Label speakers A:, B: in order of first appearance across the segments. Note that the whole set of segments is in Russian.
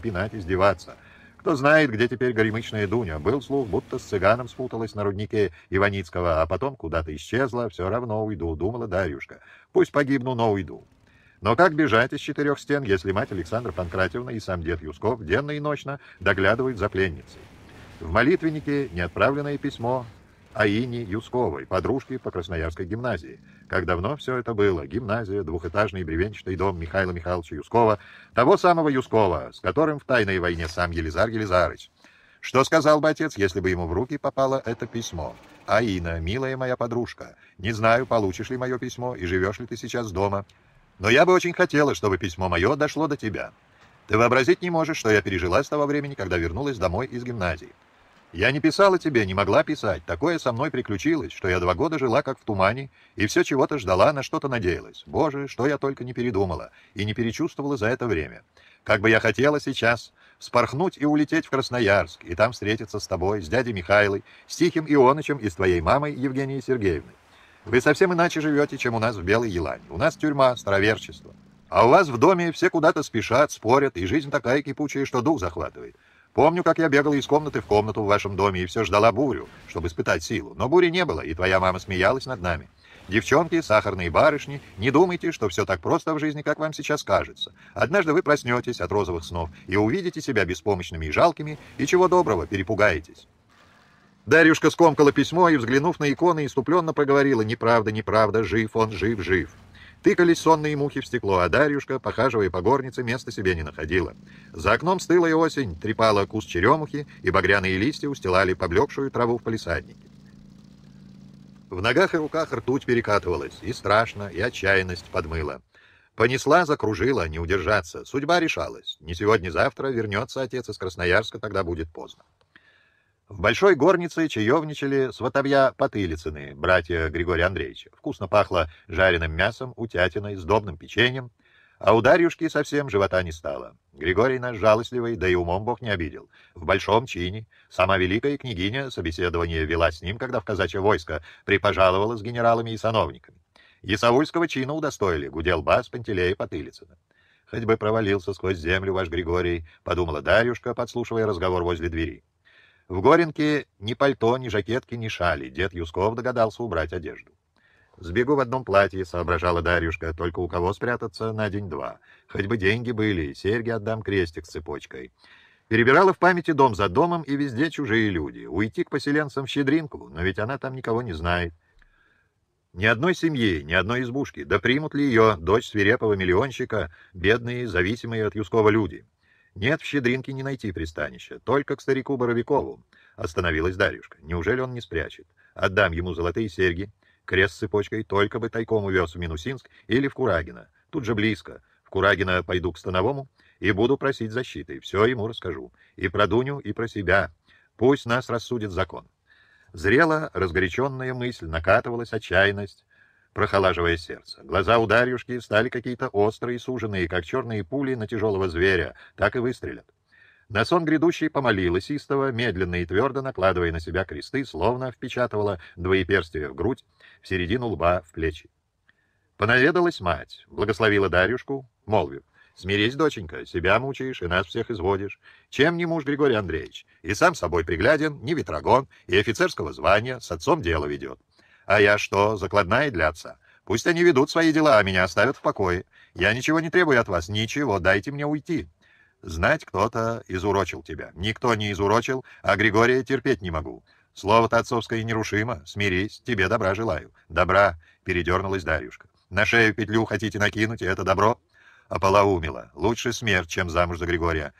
A: пинать, издеваться. Кто знает, где теперь горемычная Дуня. Был слух, будто с цыганом спуталась на руднике Иваницкого, а потом куда-то исчезла. Все равно уйду, думала Дарюшка. Пусть погибну, но уйду. Но как бежать из четырех стен, если мать Александра Панкратьевна и сам дед Юсков денно и ночно доглядывают за пленницей? В молитвеннике неотправленное письмо Аине Юсковой, подружке по Красноярской гимназии. Как давно все это было? Гимназия, двухэтажный бревенчатый дом Михаила Михайловича Юскова, того самого Юскова, с которым в тайной войне сам Елизар Елизарыч. Что сказал бы отец, если бы ему в руки попало это письмо? «Аина, милая моя подружка, не знаю, получишь ли мое письмо и живешь ли ты сейчас дома, но я бы очень хотела, чтобы письмо мое дошло до тебя. Ты вообразить не можешь, что я пережила с того времени, когда вернулась домой из гимназии. Я не писала тебе, не могла писать. Такое со мной приключилось, что я два года жила как в тумане, и все чего-то ждала, на что-то надеялась. Боже, что я только не передумала и не перечувствовала за это время. Как бы я хотела сейчас спорхнуть и улететь в Красноярск, и там встретиться с тобой, с дядей Михайлой, с Тихим Ионычем и с твоей мамой Евгенией Сергеевной. Вы совсем иначе живете, чем у нас в Белой Елане. У нас тюрьма, староверчество. А у вас в доме все куда-то спешат, спорят, и жизнь такая кипучая, что дух захватывает. Помню, как я бегала из комнаты в комнату в вашем доме и все ждала бурю, чтобы испытать силу. Но бури не было, и твоя мама смеялась над нами. Девчонки, сахарные барышни, не думайте, что все так просто в жизни, как вам сейчас кажется. Однажды вы проснетесь от розовых снов и увидите себя беспомощными и жалкими, и чего доброго, перепугаетесь. Дарюшка скомкала письмо и, взглянув на иконы, иступленно проговорила «Неправда, неправда, жив он, жив, жив». Тыкались сонные мухи в стекло, а Дарьюшка, похаживая по горнице, места себе не находила. За окном стыла осень, трепала куст черемухи, и багряные листья устилали поблекшую траву в палисаднике. В ногах и руках ртуть перекатывалась, и страшно, и отчаянность подмыла. Понесла, закружила, не удержаться. Судьба решалась. Не сегодня-завтра вернется отец из Красноярска, тогда будет поздно. В большой горнице чаевничали сватовья Потылицыны, братья Григория Андреевича. Вкусно пахло жареным мясом, утятиной, сдобным печеньем, а у Дарюшки совсем живота не стало. Григорий наш жалостливый, да и умом бог не обидел. В большом чине сама великая княгиня собеседование вела с ним, когда в казачье войско припожаловала с генералами и сановниками. Ясаульского чина удостоили, гудел бас Пантелея Потылицына. «Хоть бы провалился сквозь землю ваш Григорий», — подумала Дарюшка, подслушивая разговор возле двери. В Горенке ни пальто, ни жакетки, ни шали. Дед Юсков догадался убрать одежду. «Сбегу в одном платье», — соображала Дарюшка, — «только у кого спрятаться на день-два? Хоть бы деньги были, серьги отдам крестик с цепочкой». Перебирала в памяти дом за домом и везде чужие люди. Уйти к поселенцам в Щедринку, но ведь она там никого не знает. Ни одной семьи, ни одной избушки. Да примут ли ее, дочь свирепого миллионщика, бедные, зависимые от Юскова люди? Нет, в Щедринке не найти пристанища, только к старику Боровикову. Остановилась Дарюшка. Неужели он не спрячет? Отдам ему золотые серьги, крест с цепочкой, только бы тайком увез в Минусинск или в Курагина. Тут же близко. В Курагина пойду к Становому и буду просить защиты. Все ему расскажу. И про Дуню, и про себя. Пусть нас рассудит закон. Зрела разгоряченная мысль, накатывалась отчаянность прохолаживая сердце. Глаза у Дарьюшки стали какие-то острые, суженные, как черные пули на тяжелого зверя, так и выстрелят. На сон грядущий помолилась истово, медленно и твердо накладывая на себя кресты, словно впечатывала двоеперстие в грудь, в середину лба, в плечи. Понаведалась мать, благословила Дарюшку, молвив, «Смирись, доченька, себя мучаешь и нас всех изводишь. Чем не муж Григорий Андреевич? И сам собой пригляден, не ветрогон, и офицерского звания, с отцом дело ведет. А я что, закладная для отца? Пусть они ведут свои дела, а меня оставят в покое. Я ничего не требую от вас, ничего, дайте мне уйти. Знать, кто-то изурочил тебя. Никто не изурочил, а Григория терпеть не могу. Слово-то отцовское нерушимо. Смирись, тебе добра желаю. Добра, передернулась Дарюшка. На шею петлю хотите накинуть, и это добро? Ополоумила. Лучше смерть, чем замуж за Григория.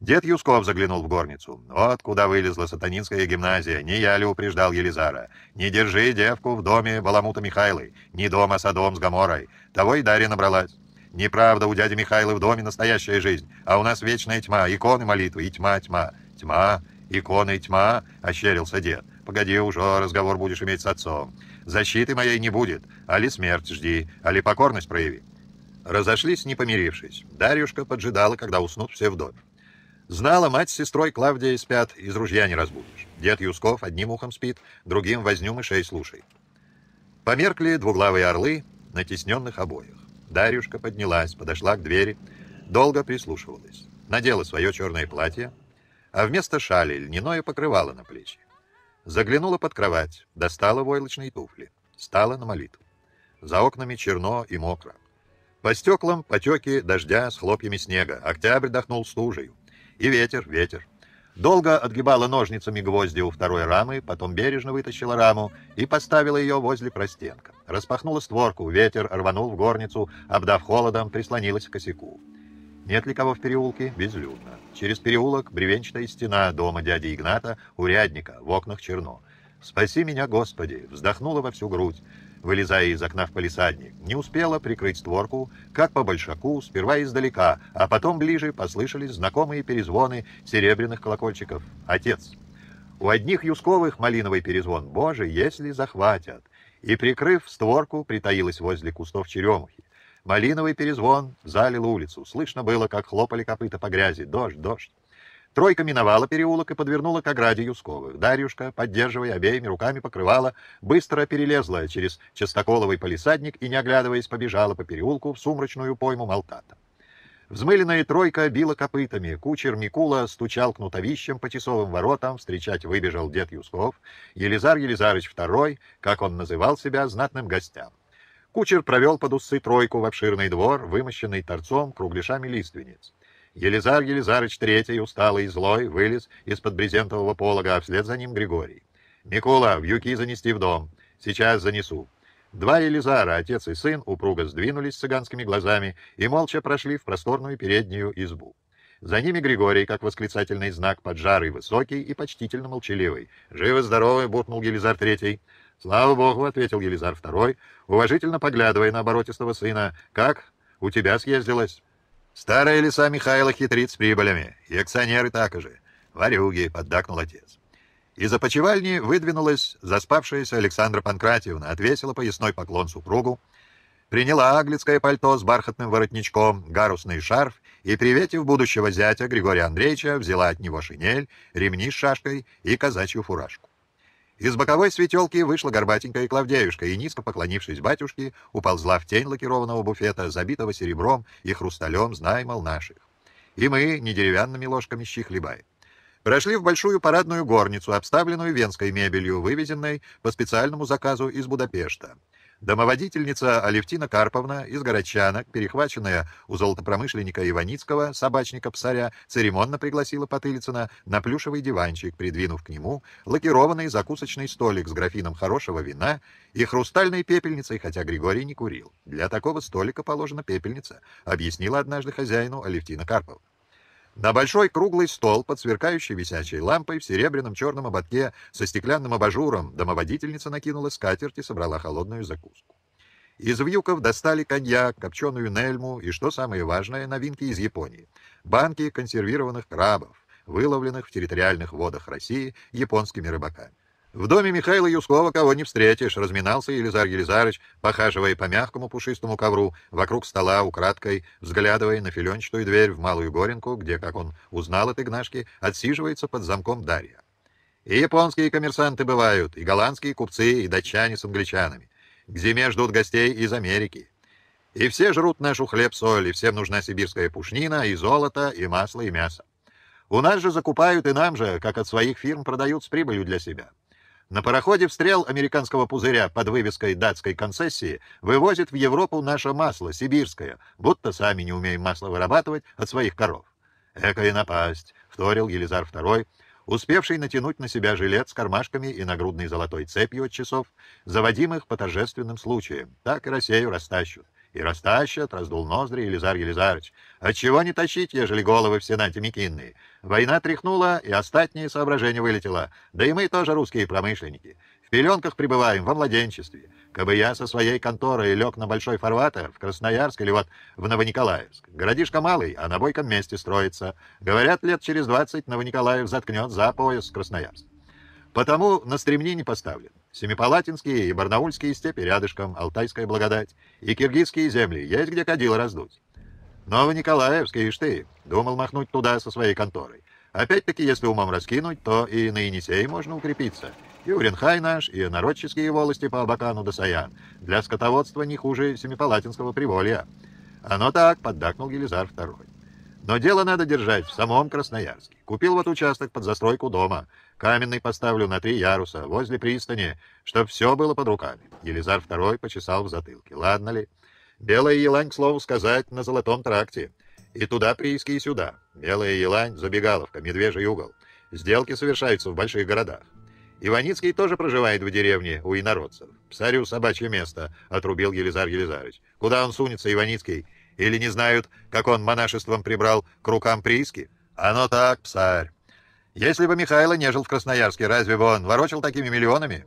A: Дед Юсков заглянул в горницу. «Вот куда вылезла сатанинская гимназия. Не я ли упреждал Елизара? Не держи девку в доме Баламута Михайлы. Не дома, садом с Гаморой. Того и Дарья набралась. Неправда, у дяди Михайлы в доме настоящая жизнь, а у нас вечная тьма, иконы молитвы, и тьма, тьма. Тьма, иконы, тьма, — ощерился дед. Погоди уже, разговор будешь иметь с отцом. Защиты моей не будет, а ли смерть жди, а ли покорность прояви. Разошлись, не помирившись. Дарюшка поджидала, когда уснут все в доме. Знала мать с сестрой Клавдией спят, из ружья не разбудишь. Дед Юсков одним ухом спит, другим возню мышей слушай. Померкли двуглавые орлы на тесненных обоях. Дарюшка поднялась, подошла к двери, долго прислушивалась. Надела свое черное платье, а вместо шали льняное покрывало на плечи. Заглянула под кровать, достала войлочные туфли, стала на молитву. За окнами черно и мокро. По стеклам потеки дождя с хлопьями снега. Октябрь дохнул стужею. И ветер, ветер. Долго отгибала ножницами гвозди у второй рамы, потом бережно вытащила раму и поставила ее возле простенка. Распахнула створку, ветер рванул в горницу, обдав холодом, прислонилась к косяку. Нет ли кого в переулке? Безлюдно. Через переулок бревенчатая стена дома дяди Игната, урядника, в окнах черно. «Спаси меня, Господи!» — вздохнула во всю грудь вылезая из окна в палисадник. Не успела прикрыть створку, как по большаку, сперва издалека, а потом ближе послышались знакомые перезвоны серебряных колокольчиков. Отец. У одних Юсковых малиновый перезвон «Боже, если захватят!» и, прикрыв створку, притаилась возле кустов черемухи. Малиновый перезвон залил улицу. Слышно было, как хлопали копыта по грязи. Дождь, дождь. Тройка миновала переулок и подвернула к ограде Юсковых. Дарьюшка, поддерживая обеими руками покрывала, быстро перелезла через частоколовый палисадник и, не оглядываясь, побежала по переулку в сумрачную пойму Малтата. Взмыленная тройка била копытами, кучер Микула стучал кнутовищем по часовым воротам, встречать выбежал дед Юсков, Елизар Елизарыч II, как он называл себя, знатным гостям. Кучер провел под усы тройку в обширный двор, вымощенный торцом кругляшами лиственниц. Елизар Елизарыч Третий, усталый и злой, вылез из-под брезентового полога, а вслед за ним Григорий. «Микола, вьюки занести в дом. Сейчас занесу». Два Елизара, отец и сын, упруго сдвинулись с цыганскими глазами и молча прошли в просторную переднюю избу. За ними Григорий, как восклицательный знак, поджарый, высокий и почтительно молчаливый. «Живы-здоровы!» — буркнул Елизар Третий. «Слава Богу!» — ответил Елизар Второй, уважительно поглядывая на оборотистого сына. «Как? У тебя съездилось?» Старые леса Михайла хитрит с прибылями, и акционеры так же. Варюги, поддакнул отец. Из опочивальни выдвинулась заспавшаяся Александра Панкратьевна, отвесила поясной поклон супругу, приняла аглицкое пальто с бархатным воротничком, гарусный шарф и, приветив будущего зятя Григория Андреевича, взяла от него шинель, ремни с шашкой и казачью фуражку. Из боковой светелки вышла горбатенькая Клавдеюшка и, низко поклонившись батюшке, уползла в тень лакированного буфета, забитого серебром и хрусталем, знай, мол, наших. И мы не деревянными ложками щи хлебаем. Прошли в большую парадную горницу, обставленную венской мебелью, вывезенной по специальному заказу из Будапешта. Домоводительница Алевтина Карповна из Горочанок, перехваченная у золотопромышленника Иваницкого, собачника-псаря, церемонно пригласила Потылицына на плюшевый диванчик, придвинув к нему лакированный закусочный столик с графином хорошего вина и хрустальной пепельницей, хотя Григорий не курил. «Для такого столика положена пепельница», — объяснила однажды хозяину Алевтина Карповна. На большой круглый стол под сверкающей висячей лампой в серебряном черном ободке со стеклянным абажуром домоводительница накинула скатерть и собрала холодную закуску. Из вьюков достали коньяк, копченую нельму и, что самое важное, новинки из Японии. Банки консервированных крабов, выловленных в территориальных водах России японскими рыбаками. В доме Михаила Юскова кого не встретишь, разминался Елизар Елизарыч, похаживая по мягкому пушистому ковру, вокруг стола украдкой, взглядывая на филенчатую дверь в Малую Горенку, где, как он узнал от Игнашки, отсиживается под замком Дарья. И японские коммерсанты бывают, и голландские купцы, и датчане с англичанами. К зиме ждут гостей из Америки. И все жрут нашу хлеб-соль, и всем нужна сибирская пушнина, и золото, и масло, и мясо. У нас же закупают, и нам же, как от своих фирм, продают с прибылью для себя. На пароходе «Встрел» американского пузыря под вывеской датской концессии вывозит в Европу наше масло, сибирское, будто сами не умеем масло вырабатывать от своих коров. «Эка и напасть», — вторил Елизар II, успевший натянуть на себя жилет с кармашками и нагрудной золотой цепью от часов, заводимых по торжественным случаям. Так и Россию растащут. И растащат, раздул ноздри Елизар Елизарыч. Отчего «А не тащить, ежели головы в Сенате мекинные? Война тряхнула, и остатние соображения вылетело. Да и мы тоже русские промышленники. В пеленках пребываем, во младенчестве. Кабы я со своей конторой лег на Большой Фарватер, в Красноярск или вот в Новониколаевск. Городишко малый, а на бойком месте строится. Говорят, лет через двадцать Новониколаев заткнет за пояс Красноярск. Потому на стремни не поставлен. Семипалатинские и Барнаульские степи рядышком, Алтайская благодать, и киргизские земли, есть где кадил раздуть. Новониколаевский, ишь ты, думал махнуть туда со своей конторой. Опять-таки, если умом раскинуть, то и на Енисей можно укрепиться. И Уренхай наш, и народческие волости по Абакану до Саян. Для скотоводства не хуже Семипалатинского приволья. Оно так, поддакнул Гелизар II. Но дело надо держать в самом Красноярске. Купил вот участок под застройку дома. Каменный поставлю на три яруса, возле пристани, чтоб все было под руками. Елизар II почесал в затылке. Ладно ли? Белая елань, к слову сказать, на золотом тракте. И туда прииски, и сюда. Белая елань, забегаловка, медвежий угол. Сделки совершаются в больших городах. Иваницкий тоже проживает в деревне у инородцев. Псарю собачье место, отрубил Елизар Елизарович. Куда он сунется, Иваницкий? Или не знают, как он монашеством прибрал к рукам прииски? Оно так, псарь. Если бы Михайло не жил в Красноярске, разве бы он ворочил такими миллионами?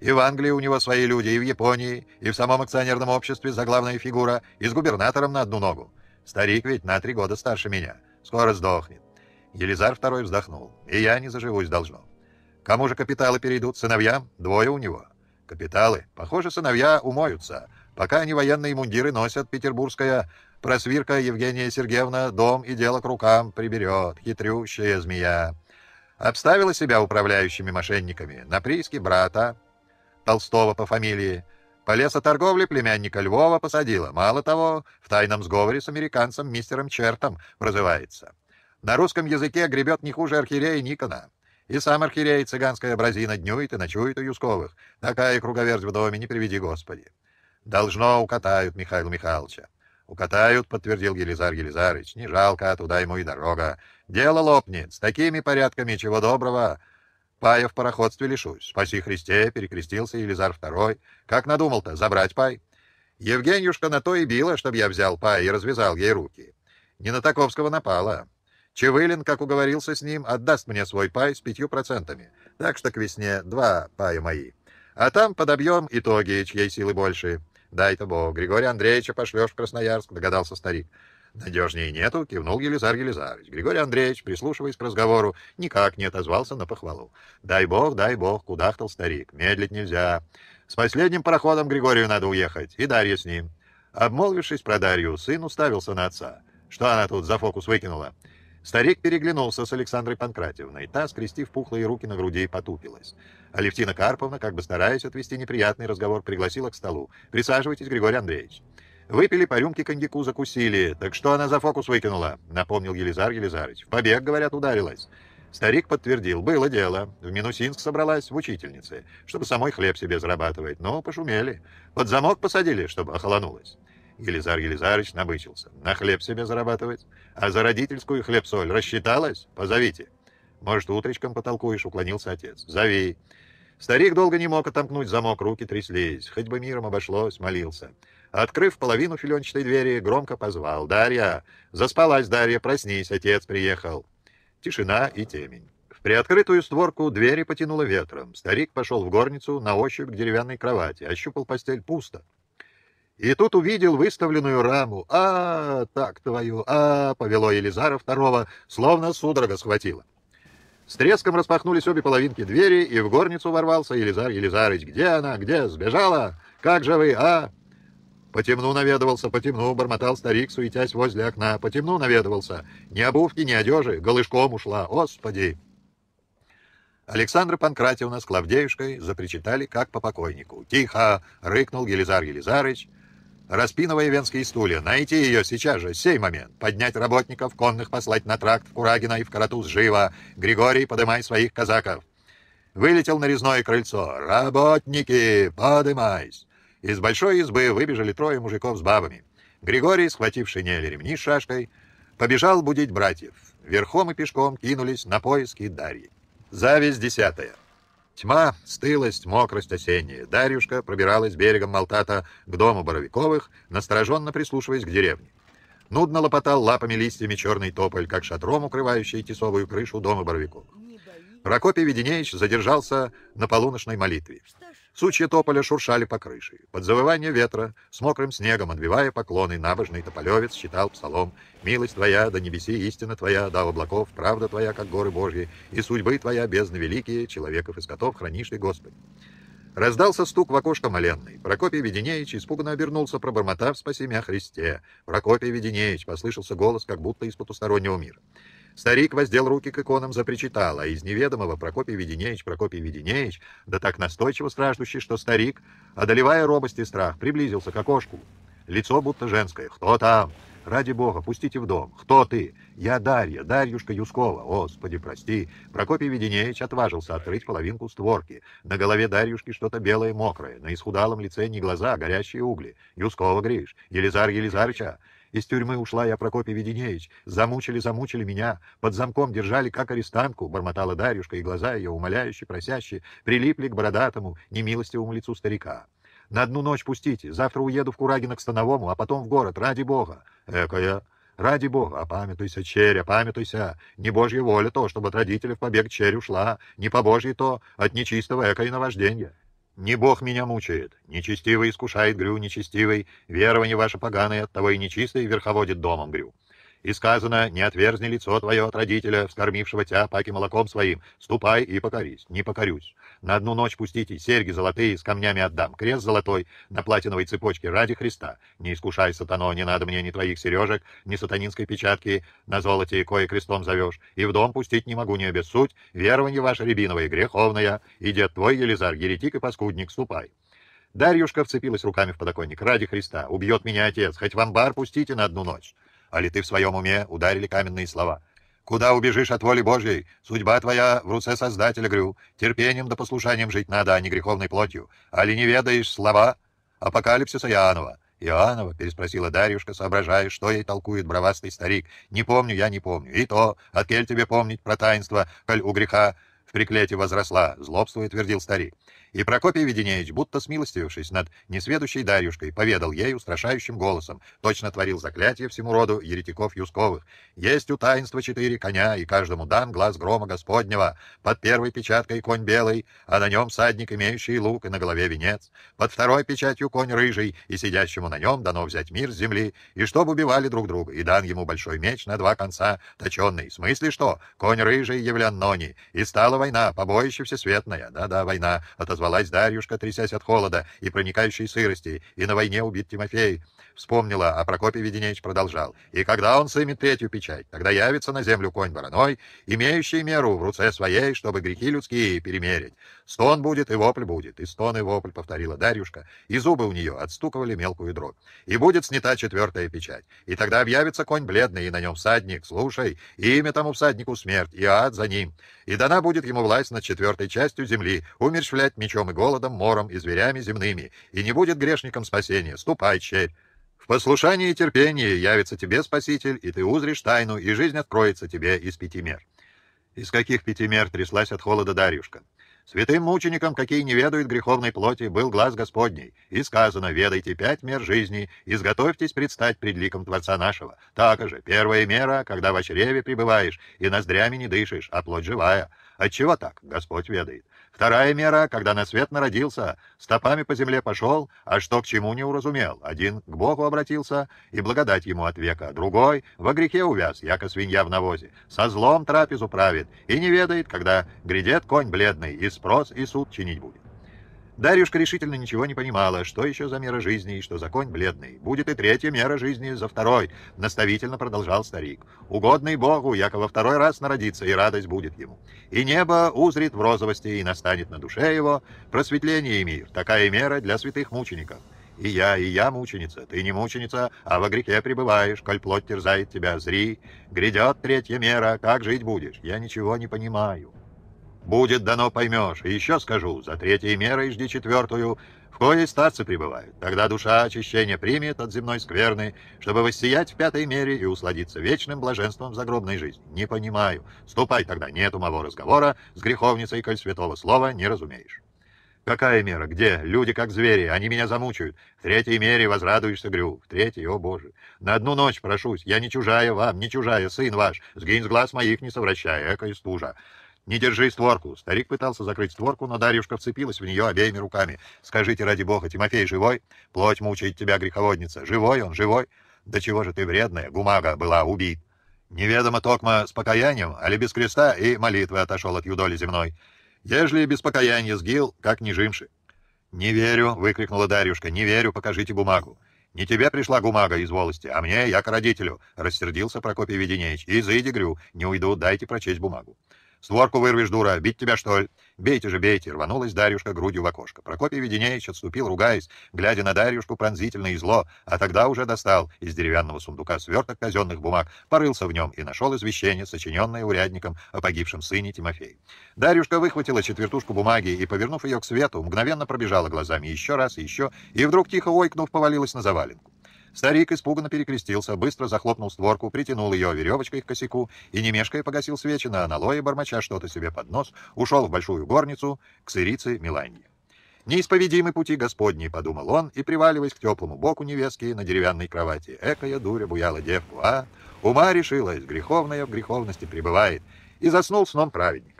A: И в Англии у него свои люди, и в Японии, и в самом акционерном обществе за заглавная фигура, и с губернатором на одну ногу. Старик ведь на три года старше меня. Скоро сдохнет. Елизар второй вздохнул. И я не заживусь должно. Кому же капиталы перейдут? Сыновьям? Двое у него. Капиталы. Похоже, сыновья умоются. Пока они военные мундиры носят, петербургская просвирка Евгения Сергеевна дом и дело к рукам приберет. Хитрющая змея обставила себя управляющими мошенниками на прииске брата Толстого по фамилии, по лесоторговле племянника Львова посадила. Мало того, в тайном сговоре с американцем мистером Чертом прозывается. На русском языке гребет не хуже архиерея Никона. И сам архиерей цыганская бразина днюет и ночует у Юсковых. Такая круговерть в доме, не приведи Господи. Должно укатают Михаила Михайловича. «Укатают», — подтвердил Елизар Елизарыч. «Не жалко, а туда ему и дорога. Дело лопнет. С такими порядками чего доброго. Пая в пароходстве лишусь. Спаси Христе», — перекрестился Елизар Второй. «Как надумал-то, забрать пай?» Евгеньюшка на то и била, чтобы я взял пай и развязал ей руки. Не на Таковского напала. Чевылин, как уговорился с ним, отдаст мне свой пай с пятью процентами. Так что к весне два пая мои. А там подобьем итоги, чьей силы больше. Дай-то бог, Григория Андреевича пошлешь в Красноярск, догадался старик. Надежнее нету, кивнул Елизар Елизарович. Григорий Андреевич, прислушиваясь к разговору, никак не отозвался на похвалу. Дай бог, дай бог, кудахтал старик. Медлить нельзя. С последним пароходом Григорию надо уехать, и Дарья с ним. Обмолвившись про Дарью, сын уставился на отца. Что она тут за фокус выкинула? Старик переглянулся с Александрой Панкратьевной. Та, скрестив пухлые руки на груди, потупилась. Алевтина Карповна, как бы стараясь отвести неприятный разговор, пригласила к столу. «Присаживайтесь, Григорий Андреевич». «Выпили по рюмке коньяку, закусили. Так что она за фокус выкинула?» — напомнил Елизар Елизарыч. «В побег, говорят, ударилась». Старик подтвердил, было дело. В Минусинск собралась в учительнице, чтобы самой хлеб себе зарабатывать. Но пошумели. Под замок посадили, чтобы охолонулась. Елизар Елизарыч набычился. «На хлеб себе зарабатывать? А за родительскую хлеб-соль рассчиталась? Позовите!» «Может, утречком потолкуешь?» — уклонился отец. «Зови!» Старик долго не мог отомкнуть замок, руки тряслись. Хоть бы миром обошлось, молился. Открыв половину филенчатой двери, громко позвал. «Дарья! Заспалась, Дарья! Проснись! Отец приехал!» Тишина и темень. В приоткрытую створку двери потянуло ветром. Старик пошел в горницу на ощупь к деревянной кровати. Ощупал постель пусто. И тут увидел выставленную раму. А, так твою, а, повело Елизара второго, словно судорога схватило. С треском распахнулись обе половинки двери, и в горницу ворвался Елизар Елизарыч. Где она? Где? Сбежала? Как же вы, а? По темну наведывался, по темну бормотал старик, суетясь возле окна. По темну наведывался. Ни обувки, ни одежи, голышком ушла. Господи! Александра Панкратьевна с Клавдеюшкой запричитали, как по покойнику. «Тихо!» — рыкнул Елизар Елизарыч, Распиновые венские стулья. Найти ее сейчас же, сей момент. Поднять работников, конных послать на тракт в Курагина и в Каратуз живо. Григорий, подымай своих казаков. Вылетел нарезное крыльцо. Работники, подымайся. Из большой избы выбежали трое мужиков с бабами. Григорий, схватив шинель ремни с шашкой, побежал будить братьев. Верхом и пешком кинулись на поиски Дарьи. Зависть десятая. Тьма, стылость, мокрость осенняя. Дарьюшка пробиралась берегом Малтата к дому Боровиковых, настороженно прислушиваясь к деревне. Нудно лопотал лапами листьями черный тополь, как шатром укрывающий тесовую крышу дома Боровиковых. Прокопий Веденеевич задержался на полуночной молитве. Сучья тополя шуршали по крыше. Под завывание ветра, с мокрым снегом отбивая поклоны, набожный тополевец читал псалом «Милость твоя, да небеси, истина твоя, да облаков, правда твоя, как горы Божьи, и судьбы твоя, бездны великие, человеков и скотов хранишь ты, Господь". Раздался стук в окошко моленной. Прокопий Веденеевич испуганно обернулся, пробормотав «Спаси меня, Христе!» «Прокопий Веденеевич!» — послышался голос, как будто из потустороннего мира. Старик воздел руки к иконам, запричитал, а из неведомого Прокопий Веденеевич, Прокопий Веденеевич, да так настойчиво страждущий, что старик, одолевая робость и страх, приблизился к окошку. Лицо будто женское. «Кто там? Ради бога, пустите в дом. Кто ты? Я Дарья, Дарьюшка Юскова. Господи, прости!» Прокопий Веденеевич отважился открыть половинку створки. На голове Дарьюшки что-то белое мокрое, на исхудалом лице не глаза, а горящие угли. «Юскова, Гриш! Елизар Елизарыча!» Из тюрьмы ушла я, Прокопий Веденеевич. Замучили-замучили меня. Под замком держали, как арестантку, — бормотала Дарюшка, и глаза ее, умоляющие, просящие, прилипли к бородатому, немилостивому лицу старика. На одну ночь пустите. Завтра уеду в Курагина к Становому, а потом в город. Ради бога. Экая. Ради бога, опамятуйся, Черя, опамятуйся. Не божья воля то, чтобы от родителей в побег черь ушла. Не по божьей то, от нечистого эко и наваждения. Не Бог меня мучает. Нечестивый искушает, грю, нечестивый. Верование ваше поганое, оттого и нечистый верховодит домом, грю. И сказано, не отверзни лицо твое от родителя, вскормившего тебя паки молоком своим. Ступай и покорись. Не покорюсь. На одну ночь пустите, серьги золотые с камнями отдам, крест золотой на платиновой цепочке ради Христа. Не искушай, сатано, не надо мне ни твоих сережек, ни сатанинской печатки на золоте, кое крестом зовешь. И в дом пустить не могу, не обессудь, верование ваше рябиновое, греховное. И дед твой, Елизар, еретик и паскудник, ступай. Дарьюшка вцепилась руками в подоконник. «Ради Христа! Убьет меня отец! Хоть в амбар пустите на одну ночь!» «А ли ты в своем уме?» — ударили каменные слова. Куда убежишь от воли Божьей? Судьба твоя в руце Создателя, грю. Терпением да послушанием жить надо, а не греховной плотью. Али не ведаешь слова апокалипсиса Иоаннова?» «Иоаннова?» — переспросила Дарьюшка, соображая, что ей толкует бровастый старик. «Не помню, я не помню. И то, откель тебе помнить про таинство, коль у греха в приклете возросла», — злобствует, и твердил старик. И Прокопий Веденеевич, будто смилостивившись над несведущей Дарьюшкой, поведал ей устрашающим голосом, точно творил заклятие всему роду еретиков Юсковых. «Есть у таинства четыре коня, и каждому дан глаз грома Господнего. Под первой печаткой конь белый, а на нем садник, имеющий лук, и на голове венец. Под второй печатью конь рыжий, и сидящему на нем дано взять мир с земли, и чтоб убивали друг друга, и дан ему большой меч на два конца, точенный. В смысле что? Конь рыжий являн Нони, и стала война, побоище всесветное. Да-да, война, отозвался отозвалась Дарьюшка, трясясь от холода и проникающей сырости, и на войне убит Тимофей вспомнила, а Прокопий Веденеевич продолжал. «И когда он сымет третью печать, тогда явится на землю конь вороной, имеющий меру в руце своей, чтобы грехи людские перемерить. Стон будет и вопль будет». И стон и вопль повторила Дарюшка, и зубы у нее отстукивали мелкую дробь. «И будет снята четвертая печать. И тогда объявится конь бледный, и на нем всадник. Слушай, имя тому всаднику смерть, и ад за ним. И дана будет ему власть над четвертой частью земли, умерщвлять мечом и голодом, мором и зверями земными. И не будет грешником спасения. Ступай, черь!» В послушании и терпении явится тебе Спаситель, и ты узришь тайну, и жизнь откроется тебе из пяти мер». Из каких пяти мер тряслась от холода Дарьюшка? Святым мученикам, какие не ведают греховной плоти, был глаз Господний, и сказано, ведайте пять мер жизни, изготовьтесь предстать пред ликом Творца нашего. Так же, первая мера, когда в чреве пребываешь, и ноздрями не дышишь, а плоть живая. Отчего так? Господь ведает. Вторая мера, когда на свет народился, стопами по земле пошел, а что к чему не уразумел. Один к Богу обратился, и благодать ему от века. Другой во грехе увяз, яко свинья в навозе. Со злом трапезу правит, и не ведает, когда грядет конь бледный, и спрос, и суд чинить будет. Дарюшка решительно ничего не понимала, что еще за мера жизни и что за конь бледный. Будет и третья мера жизни за второй, наставительно продолжал старик. Угодный Богу, яко во второй раз народится, и радость будет ему. И небо узрит в розовости, и настанет на душе его просветление и мир. Такая мера для святых мучеников. И я, и я мученица, ты не мученица, а во грехе пребываешь, коль плоть терзает тебя, зри. Грядет третья мера, как жить будешь? Я ничего не понимаю. Будет дано, поймешь. И еще скажу, за третьей мерой жди четвертую, в коей старцы пребывают. Тогда душа очищение примет от земной скверны, чтобы воссиять в пятой мере и усладиться вечным блаженством загробной жизни. Не понимаю. Ступай тогда, нет моего разговора с греховницей, коль святого слова не разумеешь. Какая мера? Где? Люди как звери, они меня замучают. В третьей мере возрадуешься, грю. В третьей, о боже. На одну ночь прошусь, я не чужая вам, не чужая, сын ваш. Сгинь с глаз моих, не совращая, эко и стужа. «Не держи створку!» Старик пытался закрыть створку, но Дарьюшка вцепилась в нее обеими руками. «Скажите, ради бога, Тимофей живой? Плоть мучает тебя, греховодница. Живой он, живой? Да чего же ты вредная? Бумага была убит!» «Неведомо токма с покаянием, а ли без креста и молитвы отошел от юдоли земной. Ежели без покаяния сгил, как не жимши». «Не верю!» — выкрикнула Дарьюшка. «Не верю, покажите бумагу!» «Не тебе пришла бумага из волости, а мне, я к родителю!» — рассердился Прокопий Веденеевич. «Изыди, грю, не уйду, дайте прочесть бумагу». Створку вырвешь, дура! Бить тебя, что ли?» «Бейте же, бейте!» — рванулась Дарюшка грудью в окошко. Прокопий Веденеевич отступил, ругаясь, глядя на Дарюшку пронзительно и зло, а тогда уже достал из деревянного сундука сверток казенных бумаг, порылся в нем и нашел извещение, сочиненное урядником о погибшем сыне Тимофея. Дарюшка выхватила четвертушку бумаги и, повернув ее к свету, мгновенно пробежала глазами еще раз и еще, и вдруг, тихо ойкнув, повалилась на заваленку. Старик испуганно перекрестился, быстро захлопнул створку, притянул ее веревочкой к косяку и, не мешкая, погасил свечи на аналое, бормоча что-то себе под нос, ушел в большую горницу к сырице Миланье. «Неисповедимы пути Господни», — подумал он, и, приваливаясь к теплому боку невестки на деревянной кровати, экая дуря буяла девку, а? Ума решилась, греховная в греховности пребывает, и заснул сном праведник.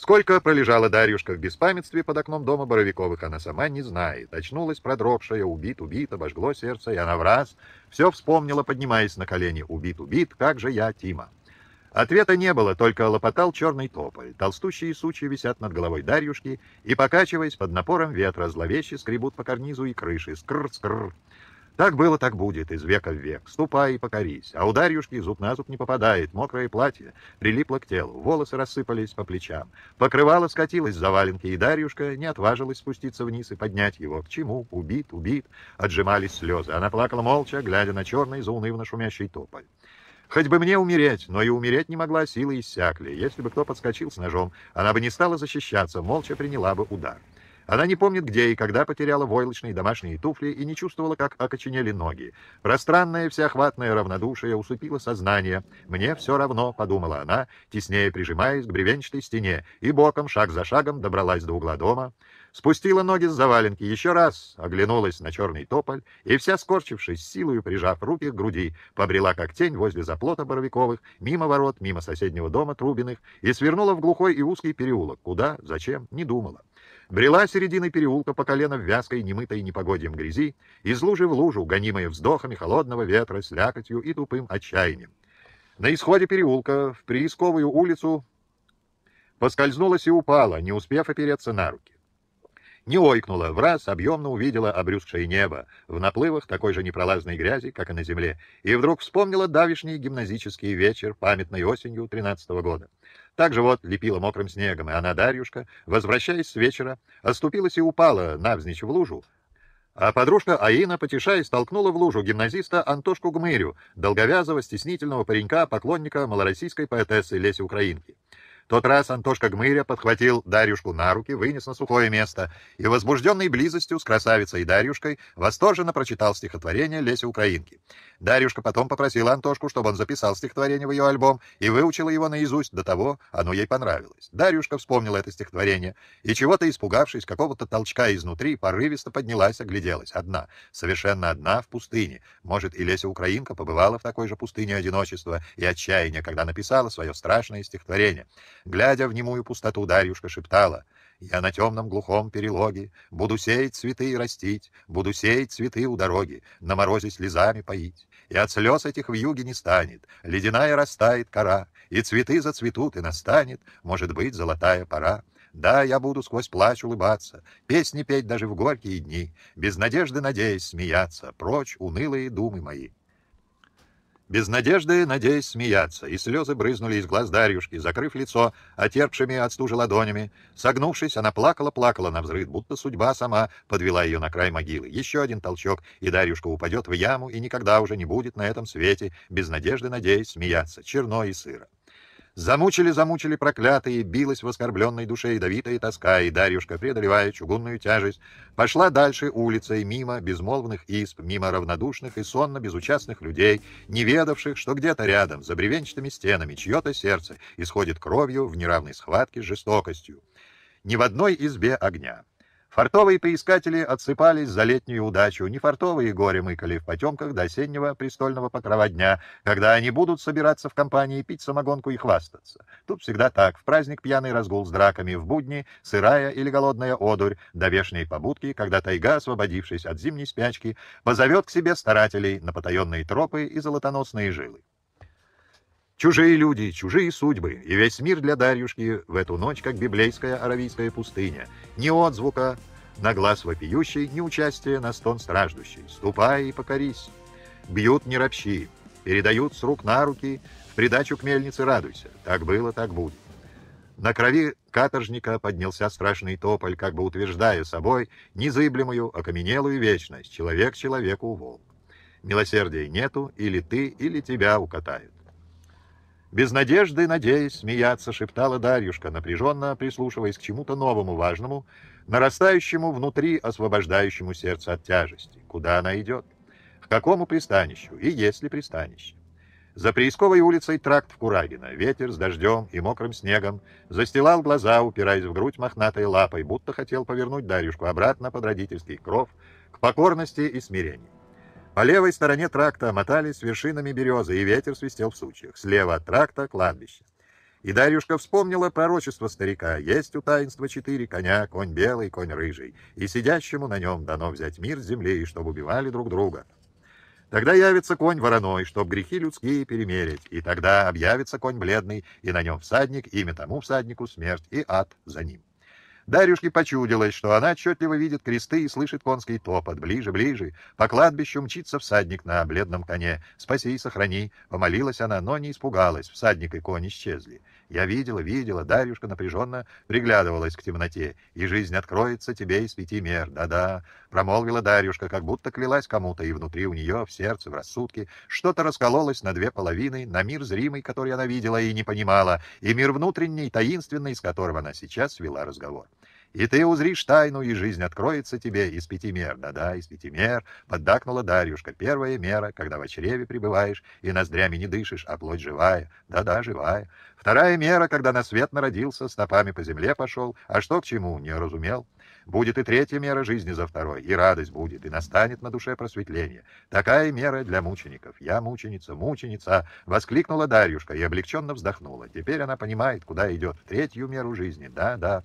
A: Сколько пролежала Дарьюшка в беспамятстве под окном дома Боровиковых, она сама не знает. Очнулась продрогшая, убит, убит, обожгло сердце, и она в раз все вспомнила, поднимаясь на колени. Убит, убит, как же я, Тима. Ответа не было, только лопотал черный тополь. Толстущие сучи висят над головой Дарьюшки и, покачиваясь под напором ветра, зловеще скребут по карнизу и крыши. Скр-скр. Так было, так будет, из века в век. Ступай и покорись. А у Дарьюшки зуб на зуб не попадает. Мокрое платье прилипло к телу, волосы рассыпались по плечам. Покрывало скатилось за валенки, и Дарьюшка не отважилась спуститься вниз и поднять его. К чему? Убит, убит. Отжимались слезы. Она плакала молча, глядя на черный, заунывно шумящий тополь. Хоть бы мне умереть, но и умереть не могла, силы иссякли. Если бы кто подскочил с ножом, она бы не стала защищаться, молча приняла бы удар. Она не помнит, где и когда потеряла войлочные домашние туфли и не чувствовала, как окоченели ноги. Пространное всеохватное равнодушие усыпило сознание. «Мне все равно», — подумала она, теснее прижимаясь к бревенчатой стене, и боком, шаг за шагом, добралась до угла дома. Спустила ноги с заваленки, еще раз оглянулась на черный тополь и вся, скорчившись силою, прижав руки к груди, побрела как тень возле заплота Боровиковых, мимо ворот, мимо соседнего дома Трубиных, и свернула в глухой и узкий переулок, куда, зачем, не думала брела серединой переулка по колено в вязкой, немытой непогодьем грязи, из лужи в лужу, гонимая вздохами холодного ветра, слякотью и тупым отчаянием. На исходе переулка в приисковую улицу поскользнулась и упала, не успев опереться на руки. Не ойкнула, в раз объемно увидела обрюзгшее небо, в наплывах такой же непролазной грязи, как и на земле, и вдруг вспомнила давишний гимназический вечер, памятной осенью тринадцатого года. Так же вот лепила мокрым снегом, и она, Дарьюшка, возвращаясь с вечера, оступилась и упала навзничь в лужу, а подружка Аина, потешаясь, толкнула в лужу гимназиста Антошку Гмырю, долговязого, стеснительного паренька, поклонника малороссийской поэтессы Леси Украинки. тот раз Антошка Гмыря подхватил Дарюшку на руки, вынес на сухое место и, возбужденный близостью с красавицей Дарюшкой, восторженно прочитал стихотворение Леси Украинки. Дарюшка потом попросила Антошку, чтобы он записал стихотворение в ее альбом и выучила его наизусть до того, оно ей понравилось. Дарюшка вспомнила это стихотворение и, чего-то испугавшись, какого-то толчка изнутри, порывисто поднялась, огляделась. Одна, совершенно одна в пустыне. Может, и Леся Украинка побывала в такой же пустыне одиночества и отчаяния, когда написала свое страшное стихотворение. Глядя в немую пустоту, Дарюшка шептала — я на темном глухом перелоге Буду сеять цветы и растить, Буду сеять цветы у дороги, На морозе слезами поить и от слез этих в юге не станет, ледяная растает кора, и цветы зацветут, и настанет, может быть, золотая пора. Да, я буду сквозь плач улыбаться, песни петь даже в горькие дни, без надежды надеясь смеяться, прочь унылые думы мои. Без надежды, надеясь смеяться, и слезы брызнули из глаз Дарьюшки, закрыв лицо отерпшими от стужи ладонями. Согнувшись, она плакала-плакала на взрыв, будто судьба сама подвела ее на край могилы. Еще один толчок, и Дарьюшка упадет в яму, и никогда уже не будет на этом свете, без надежды, надеясь смеяться, черно и сыро. Замучили-замучили проклятые, билась в оскорбленной душе ядовитая тоска, и Дарьюшка, преодолевая чугунную тяжесть, пошла дальше улицей, мимо безмолвных исп, мимо равнодушных и сонно-безучастных людей, не ведавших, что где-то рядом, за бревенчатыми стенами, чье-то сердце исходит кровью в неравной схватке с жестокостью. Ни в одной избе огня. Фартовые поискатели отсыпались за летнюю удачу, нефартовые горе мыкали в потемках до осеннего престольного покрова дня, когда они будут собираться в компании, пить самогонку и хвастаться. Тут всегда так, в праздник пьяный разгул с драками, в будни сырая или голодная одурь, до вешней побудки, когда тайга, освободившись от зимней спячки, позовет к себе старателей на потаенные тропы и золотоносные жилы. Чужие люди, чужие судьбы, и весь мир для Дарьюшки в эту ночь, как библейская аравийская пустыня. Ни отзвука, на глаз вопиющий, ни участия на стон страждущий. Ступай и покорись. Бьют не ропщи, передают с рук на руки, в придачу к мельнице радуйся. Так было, так будет. На крови каторжника поднялся страшный тополь, как бы утверждая собой незыблемую, окаменелую вечность. Человек человеку волк. Милосердия нету, или ты, или тебя укатают. Без надежды, надеясь, смеяться, шептала Дарьюшка, напряженно прислушиваясь к чему-то новому, важному, нарастающему внутри, освобождающему сердце от тяжести. Куда она идет? К какому пристанищу? И есть ли пристанище? За приисковой улицей тракт в Курагина. Ветер с дождем и мокрым снегом застилал глаза, упираясь в грудь мохнатой лапой, будто хотел повернуть Дарюшку обратно под родительский кров к покорности и смирению. По левой стороне тракта мотались вершинами березы, и ветер свистел в сучьях. Слева от тракта — кладбище. И Дарюшка вспомнила пророчество старика. Есть у таинства четыре коня, конь белый, конь рыжий. И сидящему на нем дано взять мир с земли, чтобы убивали друг друга. Тогда явится конь вороной, чтоб грехи людские перемерить. И тогда объявится конь бледный, и на нем всадник, имя тому всаднику смерть, и ад за ним. Дарюшке почудилось, что она отчетливо видит кресты и слышит конский топот. Ближе, ближе. По кладбищу мчится всадник на бледном коне. «Спаси и сохрани!» Помолилась она, но не испугалась. Всадник и конь исчезли. Я видела, видела. Дарюшка напряженно приглядывалась к темноте. «И жизнь откроется тебе, и свети мир. Да-да!» Промолвила Дарюшка, как будто клялась кому-то, и внутри у нее, в сердце, в рассудке, что-то раскололось на две половины, на мир зримый, который она видела и не понимала, и мир внутренний, таинственный, с которым она сейчас вела разговор. И ты узришь тайну, и жизнь откроется тебе из пяти мер. Да-да, из пяти мер, поддакнула Дарьюшка. Первая мера, когда в чреве пребываешь, и ноздрями не дышишь, а плоть живая. Да-да, живая. Вторая мера, когда на свет народился, стопами по земле пошел, а что к чему, не разумел. Будет и третья мера жизни за второй, и радость будет, и настанет на душе просветление. Такая мера для мучеников. Я мученица, мученица, воскликнула Дарьюшка и облегченно вздохнула. Теперь она понимает, куда идет, в третью меру жизни. Да-да.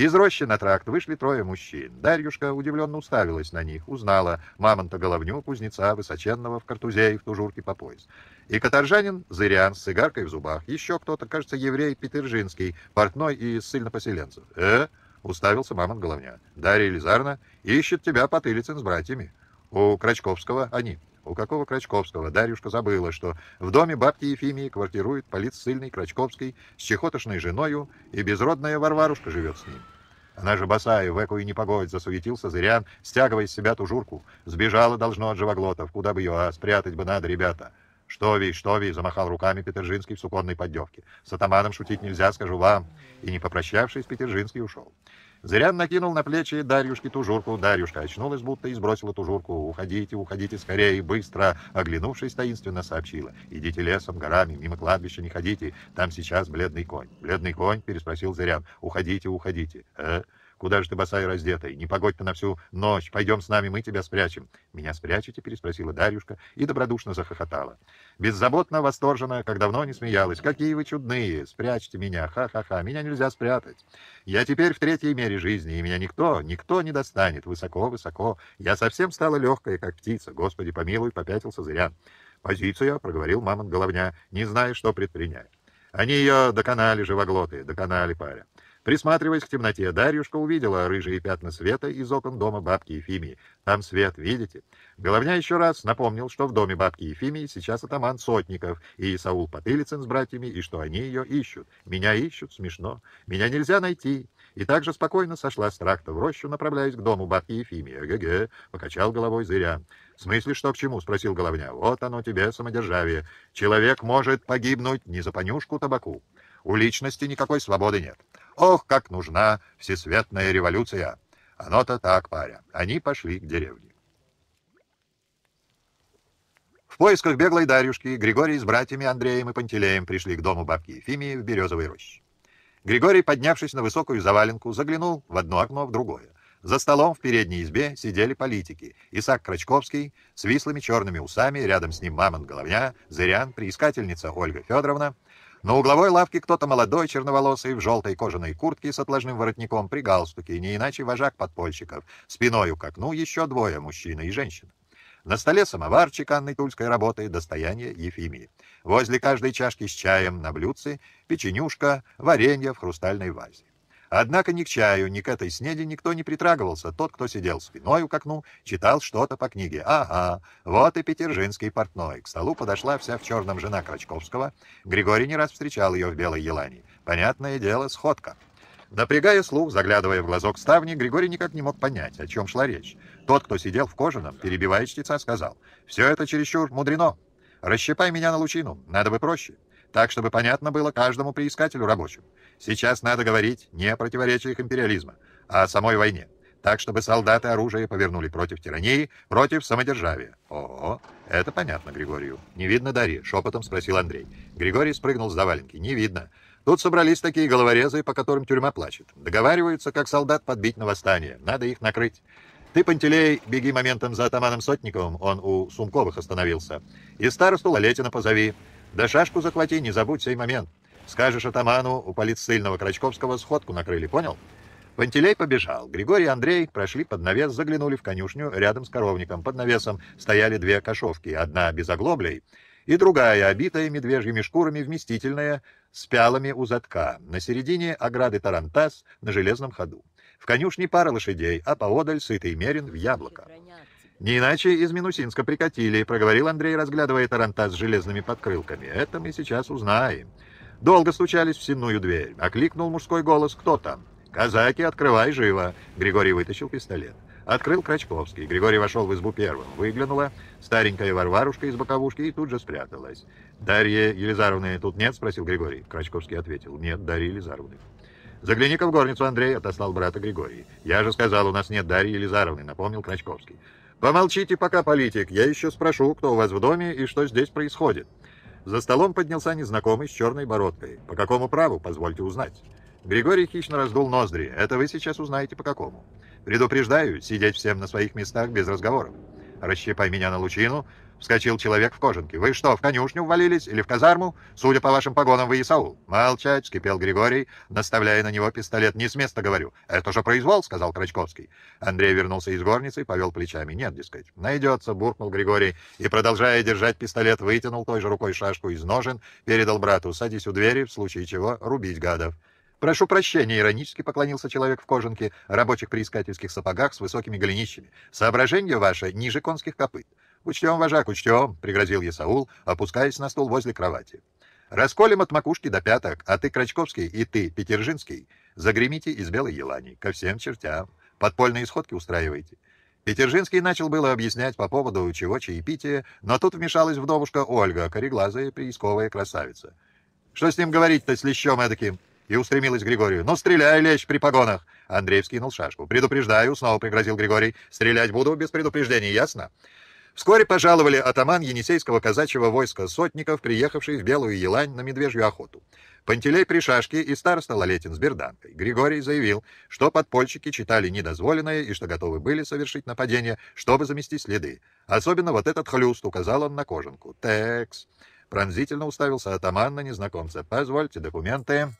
A: Из рощи на тракт вышли трое мужчин. Дарьюшка удивленно уставилась на них, узнала мамонта головню кузнеца высоченного в картузе и в тужурке по пояс. И каторжанин Зырян с сигаркой в зубах. Еще кто-то, кажется, еврей Петержинский, портной и сильнопоселенцев. «Э?» — уставился мамонт головня. «Дарья Елизарна ищет тебя, Потылицын, с братьями. У Крачковского они». У какого Крачковского. Дарюшка забыла, что в доме бабки Ефимии квартирует полицейный Крачковский с чехотошной женою, и безродная Варварушка живет с ним. Она же босая, в экую непогодь, засуетился Зырян, стягивая из себя ту журку. Сбежала, должно, от живоглотов, куда бы ее, а спрятать бы надо, ребята. «Что ви, что ви!» — замахал руками Петержинский в суконной поддевке. «С атаманом шутить нельзя, скажу вам!» И, не попрощавшись, Петержинский ушел. Зырян накинул на плечи Дарьюшке тужурку. Дарьюшка очнулась будто и сбросила тужурку. «Уходите, уходите скорее и быстро!» Оглянувшись, таинственно сообщила. «Идите лесом, горами, мимо кладбища не ходите. Там сейчас бледный конь». «Бледный конь?» — переспросил Зырян. «Уходите, уходите!» «Э?» Куда же ты босая раздетая? Не погодь ты на всю ночь. Пойдем с нами, мы тебя спрячем. Меня спрячете? Переспросила Дарюшка и добродушно захохотала. Беззаботно восторженно, как давно не смеялась. «Какие вы чудные! Спрячьте меня! Ха-ха-ха! Меня нельзя спрятать! Я теперь в третьей мере жизни, и меня никто, никто не достанет! Высоко-высоко! Я совсем стала легкая, как птица! Господи, помилуй!» — попятился зырян. «Позицию!» — проговорил мамонт-головня, не зная, что предпринять. Они ее доконали, живоглотые, доконали паря. Присматриваясь к темноте, Дарьюшка увидела рыжие пятна света из окон дома бабки Ефимии. «Там свет, видите?» Головня еще раз напомнил, что в доме бабки Ефимии сейчас атаман Сотников и Саул Потылицын с братьями, и что они ее ищут. «Меня ищут? Смешно. Меня нельзя найти». И также спокойно сошла с тракта в рощу, направляясь к дому бабки Ефимии. «Ге-ге!» — покачал головой зыря. «В смысле, что к чему?» — спросил Головня. «Вот оно тебе, самодержавие. Человек может погибнуть не за понюшку табаку. У личности никакой свободы нет. Ох, как нужна всесветная революция! Оно-то так, паря. Они пошли к деревне. В поисках беглой Дарюшки Григорий с братьями Андреем и Пантелеем пришли к дому бабки Ефимии в Березовой роще. Григорий, поднявшись на высокую заваленку, заглянул в одно окно, в другое. За столом в передней избе сидели политики. Исаак Крачковский с вислыми черными усами, рядом с ним мамонт Головня, Зырян, приискательница Ольга Федоровна. На угловой лавке кто-то молодой, черноволосый, в желтой кожаной куртке с отложным воротником при галстуке, не иначе вожак подпольщиков. Спиною к окну еще двое, мужчина и женщина. На столе самовар чеканной тульской работы, достояние Ефимии. Возле каждой чашки с чаем на блюдце печенюшка, варенье в хрустальной вазе. Однако ни к чаю, ни к этой снеде никто не притрагивался. Тот, кто сидел спиною к окну, читал что-то по книге. Ага, вот и петержинский портной. К столу подошла вся в черном жена Крачковского. Григорий не раз встречал ее в белой елане. Понятное дело, сходка. Напрягая слух, заглядывая в глазок ставни, Григорий никак не мог понять, о чем шла речь. Тот, кто сидел в кожаном, перебивая чтеца, сказал, «Все это чересчур мудрено. Расщипай меня на лучину, надо бы проще» так, чтобы понятно было каждому приискателю рабочему. Сейчас надо говорить не о противоречиях империализма, а о самой войне. Так, чтобы солдаты оружие повернули против тирании, против самодержавия. О, это понятно Григорию. Не видно Дарьи, шепотом спросил Андрей. Григорий спрыгнул с заваленки. Не видно. Тут собрались такие головорезы, по которым тюрьма плачет. Договариваются, как солдат подбить на восстание. Надо их накрыть. Ты, Пантелей, беги моментом за атаманом Сотниковым, он у Сумковых остановился. И старосту Лалетина позови. Да шашку захвати, не забудь сей момент. Скажешь атаману, у полицейного Крачковского сходку накрыли, понял? Пантелей побежал. Григорий и Андрей прошли под навес, заглянули в конюшню рядом с коровником. Под навесом стояли две кошовки, одна без оглоблей и другая, обитая медвежьими шкурами, вместительная, с пялами у затка. На середине ограды тарантас на железном ходу. В конюшне пара лошадей, а поодаль сытый мерин в яблоко. «Не иначе из Минусинска прикатили», — проговорил Андрей, разглядывая таранта с железными подкрылками. «Это мы сейчас узнаем». Долго стучались в сенную дверь. Окликнул мужской голос. «Кто там?» «Казаки, открывай живо!» Григорий вытащил пистолет. Открыл Крачковский. Григорий вошел в избу первым. Выглянула старенькая Варварушка из боковушки и тут же спряталась. «Дарья Елизаровны тут нет?» — спросил Григорий. Крачковский ответил. «Нет, Дарья Елизаровны». «Загляни-ка в горницу, Андрей», — отослал брата Григорий. «Я же сказал, у нас нет Дарьи Елизаровны», — напомнил Крачковский. «Помолчите пока, политик, я еще спрошу, кто у вас в доме и что здесь происходит». За столом поднялся незнакомый с черной бородкой. «По какому праву, позвольте узнать?» Григорий хищно раздул ноздри. «Это вы сейчас узнаете, по какому. Предупреждаю, сидеть всем на своих местах без разговоров. Расщепай меня на лучину, Вскочил человек в кожанке. «Вы что, в конюшню ввалились или в казарму? Судя по вашим погонам, вы Исаул». «Молчать!» — вскипел Григорий, наставляя на него пистолет. «Не с места говорю». «Это же произвол!» — сказал Крачковский. Андрей вернулся из горницы и повел плечами. «Нет, дескать». «Найдется!» — буркнул Григорий. И, продолжая держать пистолет, вытянул той же рукой шашку из ножен, передал брату. «Садись у двери, в случае чего рубить гадов». «Прошу прощения», — иронически поклонился человек в кожанке, рабочих приискательских сапогах с высокими голенищами. «Соображение ваше ниже конских копыт. «Учтем, вожак, учтем», — пригрозил Исаул, опускаясь на стол возле кровати. «Расколем от макушки до пяток, а ты, Крачковский, и ты, Петержинский, загремите из белой елани, ко всем чертям, подпольные сходки устраивайте». Петержинский начал было объяснять по поводу чего чаепития, но тут вмешалась вдовушка Ольга, кореглазая приисковая красавица. «Что с ним говорить-то, с лещом эдаким?» И устремилась к Григорию. «Ну, стреляй, лещ, при погонах!» Андрей вскинул шашку. «Предупреждаю», — снова пригрозил Григорий. «Стрелять буду без предупреждений, ясно?» Вскоре пожаловали атаман Енисейского казачьего войска сотников, приехавший в Белую Елань на медвежью охоту. Пантелей при шашке и староста Лолетин с берданкой. Григорий заявил, что подпольщики читали недозволенное и что готовы были совершить нападение, чтобы замести следы. Особенно вот этот хлюст указал он на кожанку. «Текс!» Пронзительно уставился атаман на незнакомца. «Позвольте документы».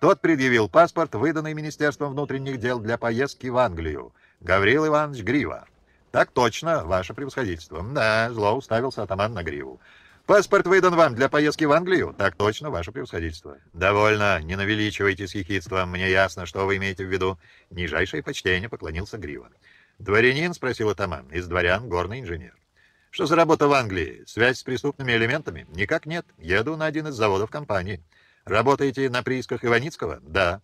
A: Тот предъявил паспорт, выданный Министерством внутренних дел для поездки в Англию. Гаврил Иванович Грива. Так точно, ваше превосходительство. Да, зло уставился атаман на гриву. Паспорт выдан вам для поездки в Англию? Так точно, ваше превосходительство. Довольно, не навеличивайтесь хихидством, мне ясно, что вы имеете в виду. Нижайшее почтение поклонился Грива. Дворянин, спросил атаман, из дворян горный инженер. Что за работа в Англии? Связь с преступными элементами? Никак нет, еду на один из заводов компании. Работаете на приисках Иваницкого? Да.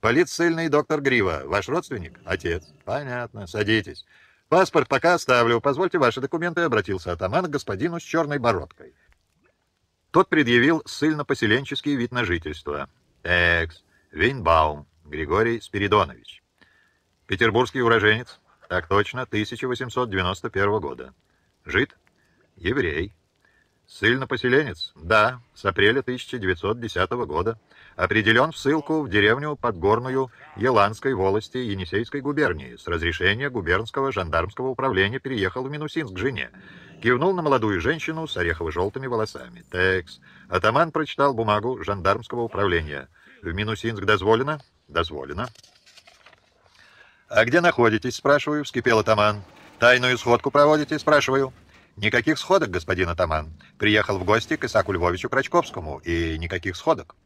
A: Полицейный доктор Грива, ваш родственник? Отец. Понятно, садитесь. Паспорт пока оставлю. Позвольте ваши документы, — обратился атаман к господину с черной бородкой. Тот предъявил ссыльно-поселенческий вид на жительство. Экс, Винбаум Григорий Спиридонович. Петербургский уроженец. Так точно, 1891 года. жит, Еврей. Ссыльно-поселенец? Да, с апреля 1910 года определен в ссылку в деревню Подгорную Еланской волости Енисейской губернии. С разрешения губернского жандармского управления переехал в Минусинск к жене. Кивнул на молодую женщину с орехово-желтыми волосами. Текс. Атаман прочитал бумагу жандармского управления. В Минусинск дозволено? Дозволено. «А где находитесь?» – спрашиваю, – вскипел атаман. «Тайную сходку проводите?» – спрашиваю. «Никаких сходок, господин атаман. Приехал в гости к Исаку Львовичу Крачковскому, и никаких сходок».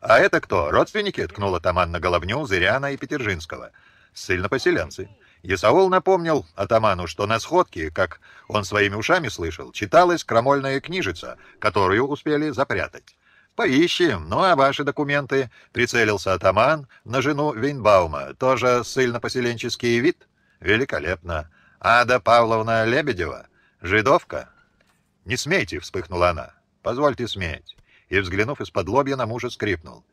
A: «А это кто? Родственники?» — ткнула Таман на Головню, Зыряна и Петержинского. «Ссыльно-поселенцы». Ясаул напомнил атаману, что на сходке, как он своими ушами слышал, читалась крамольная книжица, которую успели запрятать. «Поищем, ну а ваши документы?» — прицелился атаман на жену Винбаума. «Тоже ссыльно-поселенческий вид?» «Великолепно! Ада Павловна Лебедева? Жидовка?» «Не смейте!» — вспыхнула она. «Позвольте сметь» и, взглянув из-под лобья на мужа, скрипнул.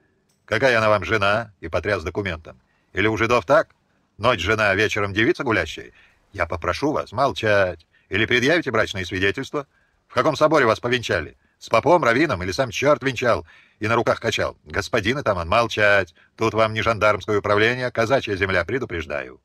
A: «Какая она вам жена?» — и потряс документом. «Или у жидов так? Ночь жена, а вечером девица гулящая? Я попрошу вас молчать. Или предъявите брачные свидетельства? В каком соборе вас повенчали? С попом, раввином или сам черт венчал и на руках качал? Господин Итаман, молчать! Тут вам не жандармское управление, а казачья земля, предупреждаю.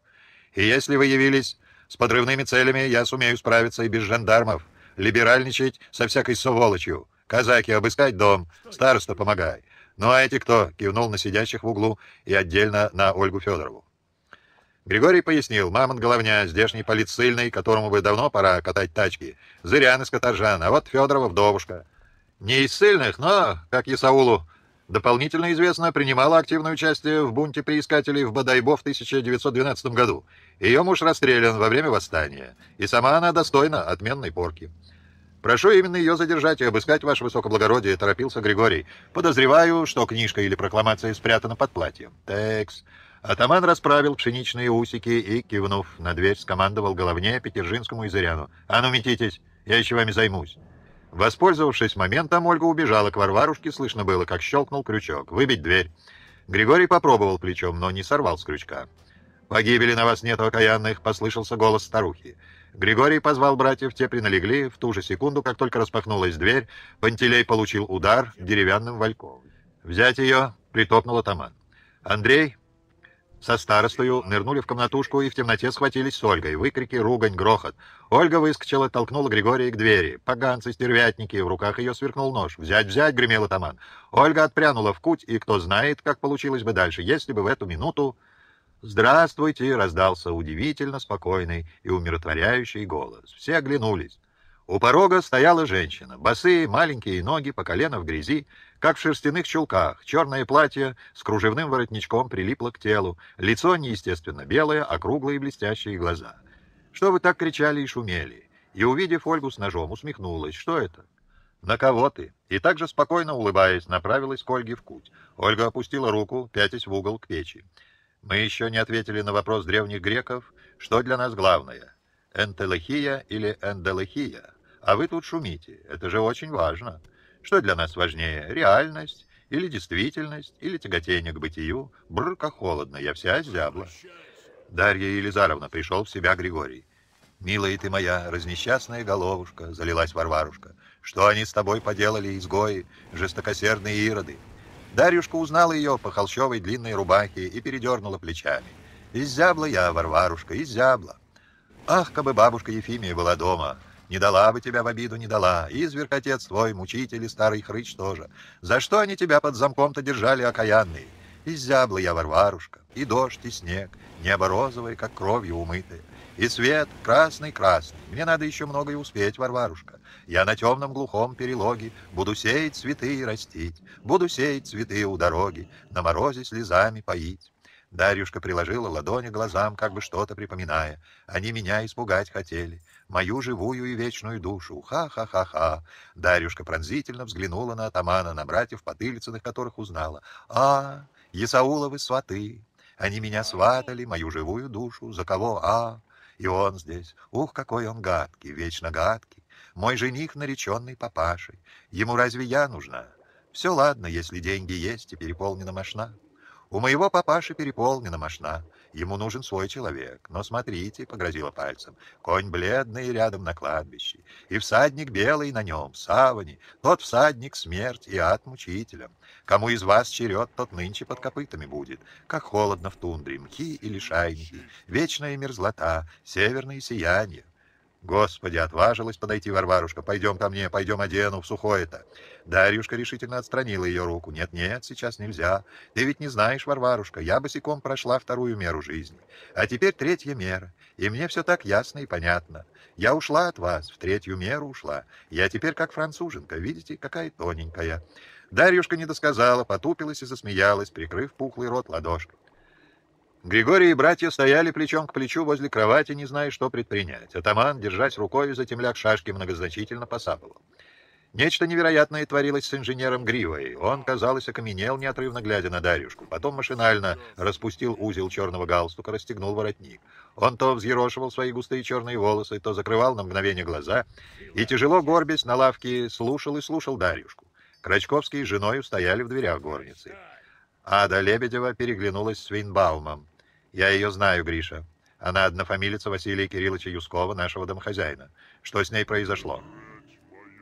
A: И если вы явились с подрывными целями, я сумею справиться и без жандармов. Либеральничать со всякой сволочью. «Казаки, обыскать дом! Староста, помогай!» «Ну а эти кто?» — кивнул на сидящих в углу и отдельно на Ольгу Федорову. Григорий пояснил, мамонт головня, здешний полицейный, которому бы давно пора катать тачки, Зырян из Катаржана, а вот Федорова вдовушка. Не из сильных, но, как Исаулу, дополнительно известно, принимала активное участие в бунте приискателей в Бадайбо в 1912 году. Ее муж расстрелян во время восстания, и сама она достойна отменной порки. «Прошу именно ее задержать и обыскать, ваше высокоблагородие», — торопился Григорий. «Подозреваю, что книжка или прокламация спрятана под платьем». «Текс». Атаман расправил пшеничные усики и, кивнув на дверь, скомандовал головне Петержинскому и Зыряну. «А ну, метитесь, я еще вами займусь». Воспользовавшись моментом, Ольга убежала к Варварушке, слышно было, как щелкнул крючок. «Выбить дверь». Григорий попробовал плечом, но не сорвал с крючка. «Погибели на вас нет окаянных», — послышался голос старухи. Григорий позвал братьев, те приналегли. В ту же секунду, как только распахнулась дверь, Пантелей получил удар деревянным вальком. Взять ее притопнул атаман. Андрей со старостою нырнули в комнатушку и в темноте схватились с Ольгой. Выкрики, ругань, грохот. Ольга выскочила, толкнула Григория к двери. «Поганцы, стервятники!» В руках ее сверкнул нож. «Взять, взять!» — гремел атаман. Ольга отпрянула в куть, и кто знает, как получилось бы дальше, если бы в эту минуту... «Здравствуйте!» — раздался удивительно спокойный и умиротворяющий голос. Все оглянулись. У порога стояла женщина. Босые, маленькие ноги по колено в грязи, как в шерстяных чулках. Черное платье с кружевным воротничком прилипло к телу. Лицо неестественно белое, округлые а блестящие глаза. «Что вы так кричали и шумели?» И, увидев Ольгу с ножом, усмехнулась. «Что это?» «На кого ты?» И также спокойно улыбаясь, направилась к Ольге в путь. Ольга опустила руку, пятясь в угол к печи. Мы еще не ответили на вопрос древних греков, что для нас главное – энтелехия или энделехия. А вы тут шумите, это же очень важно. Что для нас важнее – реальность или действительность, или тяготение к бытию? Бррка холодно, я вся зябла. Дарья Елизаровна, пришел в себя Григорий. «Милая ты моя, разнесчастная головушка», — залилась Варварушка. «Что они с тобой поделали, изгои, жестокосердные ироды?» Дарюшка узнала ее по холщовой длинной рубахе и передернула плечами. «Изябла я, Варварушка, изябла!» «Ах, кабы бабушка Ефимия была дома! Не дала бы тебя в обиду, не дала! Изверг отец твой, мучитель и старый хрыч тоже! За что они тебя под замком-то держали, окаянные?» «Изябла я, Варварушка! И дождь, и снег, небо розовое, как кровью умытое!» И свет красный-красный. Мне надо еще многое успеть, Варварушка. Я на темном глухом перелоге Буду сеять цветы и растить, Буду сеять цветы у дороги, На морозе слезами поить. Дарюшка приложила ладони к глазам, как бы что-то припоминая. Они меня испугать хотели. Мою живую и вечную душу. Ха-ха-ха-ха. Дарюшка пронзительно взглянула на атамана, на братьев потылицы на которых узнала. А, Есауловы сваты. Они меня сватали, мою живую душу. За кого? А, и он здесь, ух, какой он гадкий, вечно гадкий, мой жених, нареченный папашей. Ему разве я нужна? Все ладно, если деньги есть и переполнена машина. У моего папаши переполнена машина. Ему нужен свой человек. Но смотрите, — погрозила пальцем, — конь бледный рядом на кладбище, и всадник белый на нем, савани, тот всадник смерть и ад мучителям. Кому из вас черед, тот нынче под копытами будет, как холодно в тундре, мхи или шайники, вечная мерзлота, северные сияния. Господи, отважилась подойти Варварушка. Пойдем ко мне, пойдем одену в сухое-то. Дарьюшка решительно отстранила ее руку. Нет-нет, сейчас нельзя. Ты ведь не знаешь, Варварушка, я босиком прошла вторую меру жизни. А теперь третья мера. И мне все так ясно и понятно. Я ушла от вас, в третью меру ушла. Я теперь как француженка, видите, какая тоненькая. Дарьюшка не досказала, потупилась и засмеялась, прикрыв пухлый рот ладошкой. Григорий и братья стояли плечом к плечу возле кровати, не зная, что предпринять. Атаман, держась рукой, за темляк шашки многозначительно посапывал. Нечто невероятное творилось с инженером Гривой. Он, казалось, окаменел, неотрывно глядя на Дарюшку. Потом машинально распустил узел черного галстука, расстегнул воротник. Он то взъерошивал свои густые черные волосы, то закрывал на мгновение глаза и, тяжело горбясь на лавке, слушал и слушал Дарюшку. Крачковский с женой стояли в дверях горницы. Ада Лебедева переглянулась с Вейнбаумом. Я ее знаю, Гриша. Она однофамилица Василия Кирилловича Юскова, нашего домохозяина. Что с ней произошло?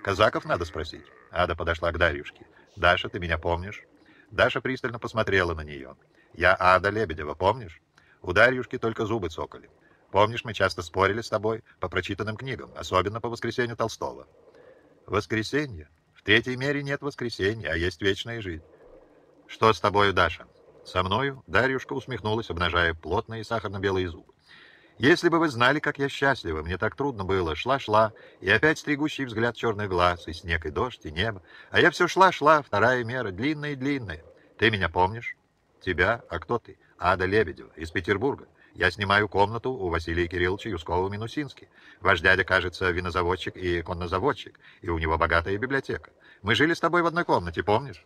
A: Казаков надо спросить. Ада подошла к Дарьюшке. «Даша, ты меня помнишь?» Даша пристально посмотрела на нее. «Я Ада Лебедева, помнишь?» У Дарьюшки только зубы цокали. «Помнишь, мы часто спорили с тобой по прочитанным книгам, особенно по воскресенью Толстого?» «Воскресенье? В третьей мере нет воскресенья, а есть вечная жизнь». «Что с тобою, Даша?» «Со мною?» — Дарьюшка усмехнулась, обнажая плотные сахарно-белые зубы. «Если бы вы знали, как я счастлива, мне так трудно было. Шла-шла, и опять стригущий взгляд черных глаз, и снег, и дождь, и небо. А я все шла-шла, вторая мера, длинная-длинная. Ты меня помнишь?» «Тебя? А кто ты?» «Ада Лебедева, из Петербурга. Я снимаю комнату у Василия Кирилловича Юскова-Минусински. Ваш дядя, кажется, винозаводчик и коннозаводчик, и у него богатая библиотека. Мы жили с тобой в одной комнате, помнишь?»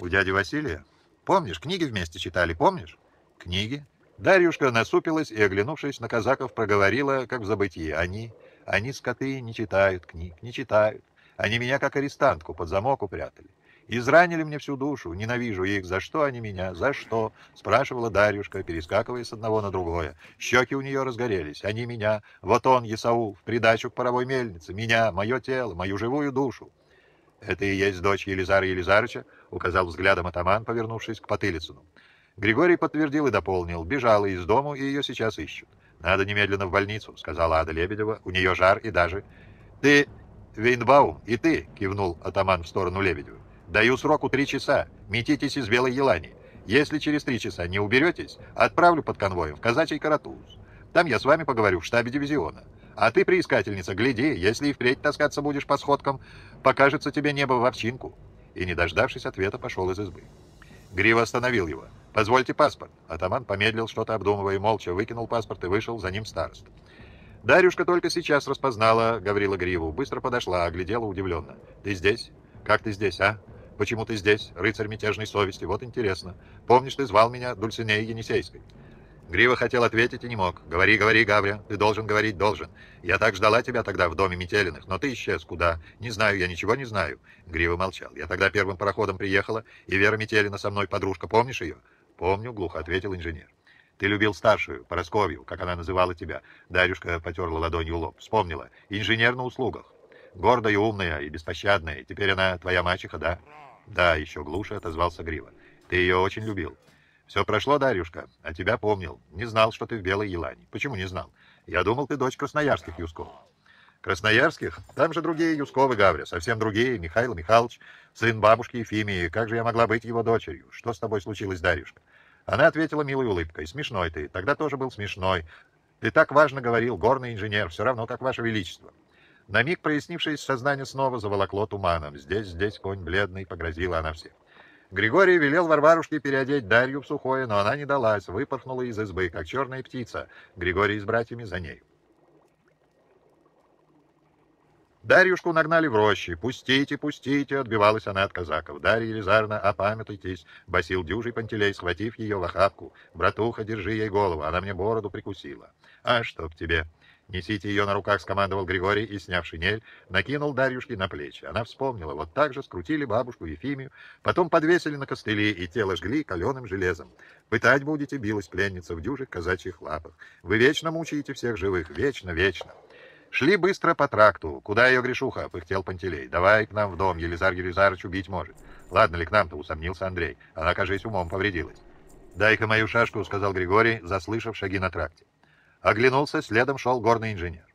A: «У дяди Василия?» Помнишь, книги вместе читали, помнишь? Книги. Дарьюшка насупилась и, оглянувшись на казаков, проговорила, как в забытии. Они, они, скоты, не читают книг, не читают. Они меня, как арестантку, под замок упрятали. Изранили мне всю душу, ненавижу их. За что они меня? За что?» — спрашивала Дарюшка, перескакивая с одного на другое. Щеки у нее разгорелись. «Они меня. Вот он, Есаул, в придачу к паровой мельнице. Меня, мое тело, мою живую душу». «Это и есть дочь Елизара Елизарыча?» указал взглядом атаман, повернувшись к Потылицыну. Григорий подтвердил и дополнил. Бежала из дому, и ее сейчас ищут. Надо немедленно в больницу, сказала Ада Лебедева. У нее жар и даже... Ты, Вейнбаум, и ты, кивнул атаман в сторону Лебедева. Даю сроку три часа. Метитесь из Белой Елани. Если через три часа не уберетесь, отправлю под конвоем в казачий каратуз. Там я с вами поговорю в штабе дивизиона. А ты, приискательница, гляди, если и впредь таскаться будешь по сходкам, покажется тебе небо в овчинку и, не дождавшись ответа, пошел из избы. Грива остановил его. «Позвольте паспорт». Атаман помедлил, что-то обдумывая, молча выкинул паспорт и вышел, за ним старост. Дарюшка только сейчас распознала Гаврила Гриву, быстро подошла, оглядела удивленно. «Ты здесь? Как ты здесь, а? Почему ты здесь, рыцарь мятежной совести? Вот интересно. Помнишь, ты звал меня Дульцинеей Енисейской?» Грива хотел ответить и не мог. «Говори, говори, Гавря, ты должен говорить, должен. Я так ждала тебя тогда в доме Метелиных, но ты исчез. Куда? Не знаю, я ничего не знаю». Грива молчал. «Я тогда первым пароходом приехала, и Вера Метелина со мной подружка. Помнишь ее?» «Помню», — глухо ответил инженер. «Ты любил старшую, Поросковью, как она называла тебя». Дарюшка потерла ладонью лоб. Вспомнила. «Инженер на услугах. Гордая, умная и беспощадная. Теперь она твоя мачеха, да?» «Да», — еще глуше отозвался Грива. «Ты ее очень любил». Все прошло, Дарюшка, а тебя помнил. Не знал, что ты в Белой Елане. Почему не знал? Я думал, ты дочь красноярских Юсков. Красноярских? Там же другие Юсковы, гаврия, совсем другие. Михаил Михайлович, сын бабушки Ефимии. Как же я могла быть его дочерью? Что с тобой случилось, Дарюшка? Она ответила милой улыбкой. Смешной ты. Тогда тоже был смешной. Ты так важно говорил, горный инженер, все равно, как ваше величество. На миг прояснившись сознание снова заволокло туманом. Здесь, здесь конь бледный, погрозила она всем. Григорий велел Варварушке переодеть Дарью в сухое, но она не далась, выпорхнула из избы, как черная птица. Григорий с братьями за ней. Дарьюшку нагнали в рощи. «Пустите, пустите!» — отбивалась она от казаков. «Дарья Елизарна, опамятуйтесь!» — басил дюжий Пантелей, схватив ее в охапку. «Братуха, держи ей голову, она мне бороду прикусила». «А чтоб тебе!» «Несите ее на руках», — скомандовал Григорий и, сняв шинель, накинул Дарьюшке на плечи. Она вспомнила. Вот так же скрутили бабушку Ефимию, потом подвесили на костыли и тело жгли каленым железом. «Пытать будете», — билась пленница в дюжих казачьих лапах. «Вы вечно мучаете всех живых, вечно, вечно». Шли быстро по тракту. «Куда ее, грешуха, — пыхтел Пантелей. «Давай к нам в дом, Елизар Елизарыч убить может». «Ладно ли к нам-то?» — усомнился Андрей. «Она, кажись, умом повредилась». «Дай-ка мою шашку», — сказал Григорий, заслышав шаги на тракте. Оглянулся, следом шел горный инженер.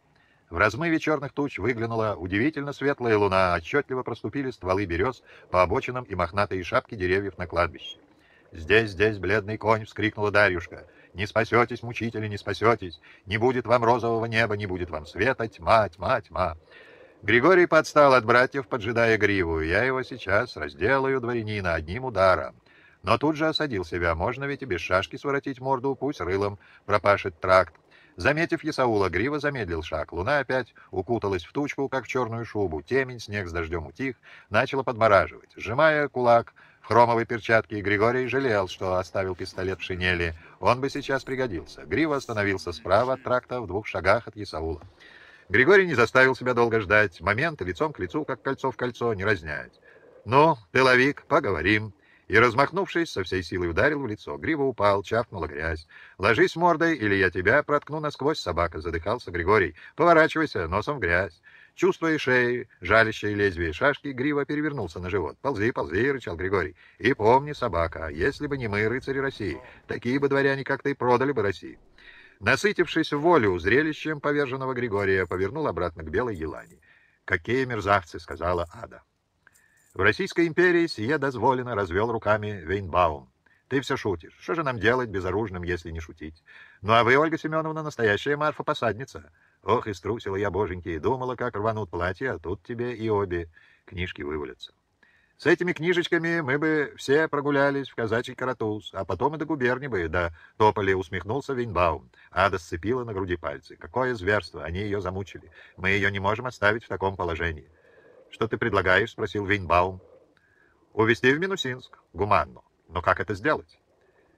A: В размыве черных туч выглянула удивительно светлая луна, отчетливо проступили стволы берез по обочинам и мохнатые шапки деревьев на кладбище. «Здесь, здесь, бледный конь!» — вскрикнула Дарьюшка. «Не спасетесь, мучители, не спасетесь! Не будет вам розового неба, не будет вам света, тьма, тьма, тьма!» Григорий подстал от братьев, поджидая гриву. «Я его сейчас разделаю, дворянина, одним ударом!» Но тут же осадил себя. «Можно ведь и без шашки своротить морду, пусть рылом пропашет тракт. Заметив Ясаула, Грива замедлил шаг. Луна опять укуталась в тучку, как в черную шубу. Темень, снег с дождем утих, начала подмораживать. Сжимая кулак в хромовой перчатке, Григорий жалел, что оставил пистолет в шинели. Он бы сейчас пригодился. Грива остановился справа от тракта в двух шагах от Ясаула. Григорий не заставил себя долго ждать. Момент лицом к лицу, как кольцо в кольцо, не разнять. «Ну, тыловик, поговорим», и, размахнувшись, со всей силы ударил в лицо. Грива упал, чавкнула грязь. «Ложись мордой, или я тебя проткну насквозь, собака!» — задыхался Григорий. «Поворачивайся, носом в грязь!» Чувствуя шеи, жалящее лезвие шашки, Грива перевернулся на живот. «Ползи, ползи!» — рычал Григорий. «И помни, собака, если бы не мы, рыцари России, такие бы дворяне как ты продали бы России!» Насытившись волю зрелищем поверженного Григория, повернул обратно к белой елане. «Какие мерзавцы!» — сказала Ада. В Российской империи сие дозволено, развел руками Вейнбаум. Ты все шутишь. Что же нам делать безоружным, если не шутить? Ну а вы, Ольга Семеновна, настоящая Марфа-посадница. Ох, и струсила я, боженьки, и думала, как рванут платье, а тут тебе и обе книжки вывалятся. С этими книжечками мы бы все прогулялись в казачий каратуз, а потом и до губернии бы, да Тополи усмехнулся Вейнбаум. Ада сцепила на груди пальцы. Какое зверство, они ее замучили. Мы ее не можем оставить в таком положении. «Что ты предлагаешь?» — спросил Винбаум. «Увезти в Минусинск. Гуманно. Но как это сделать?»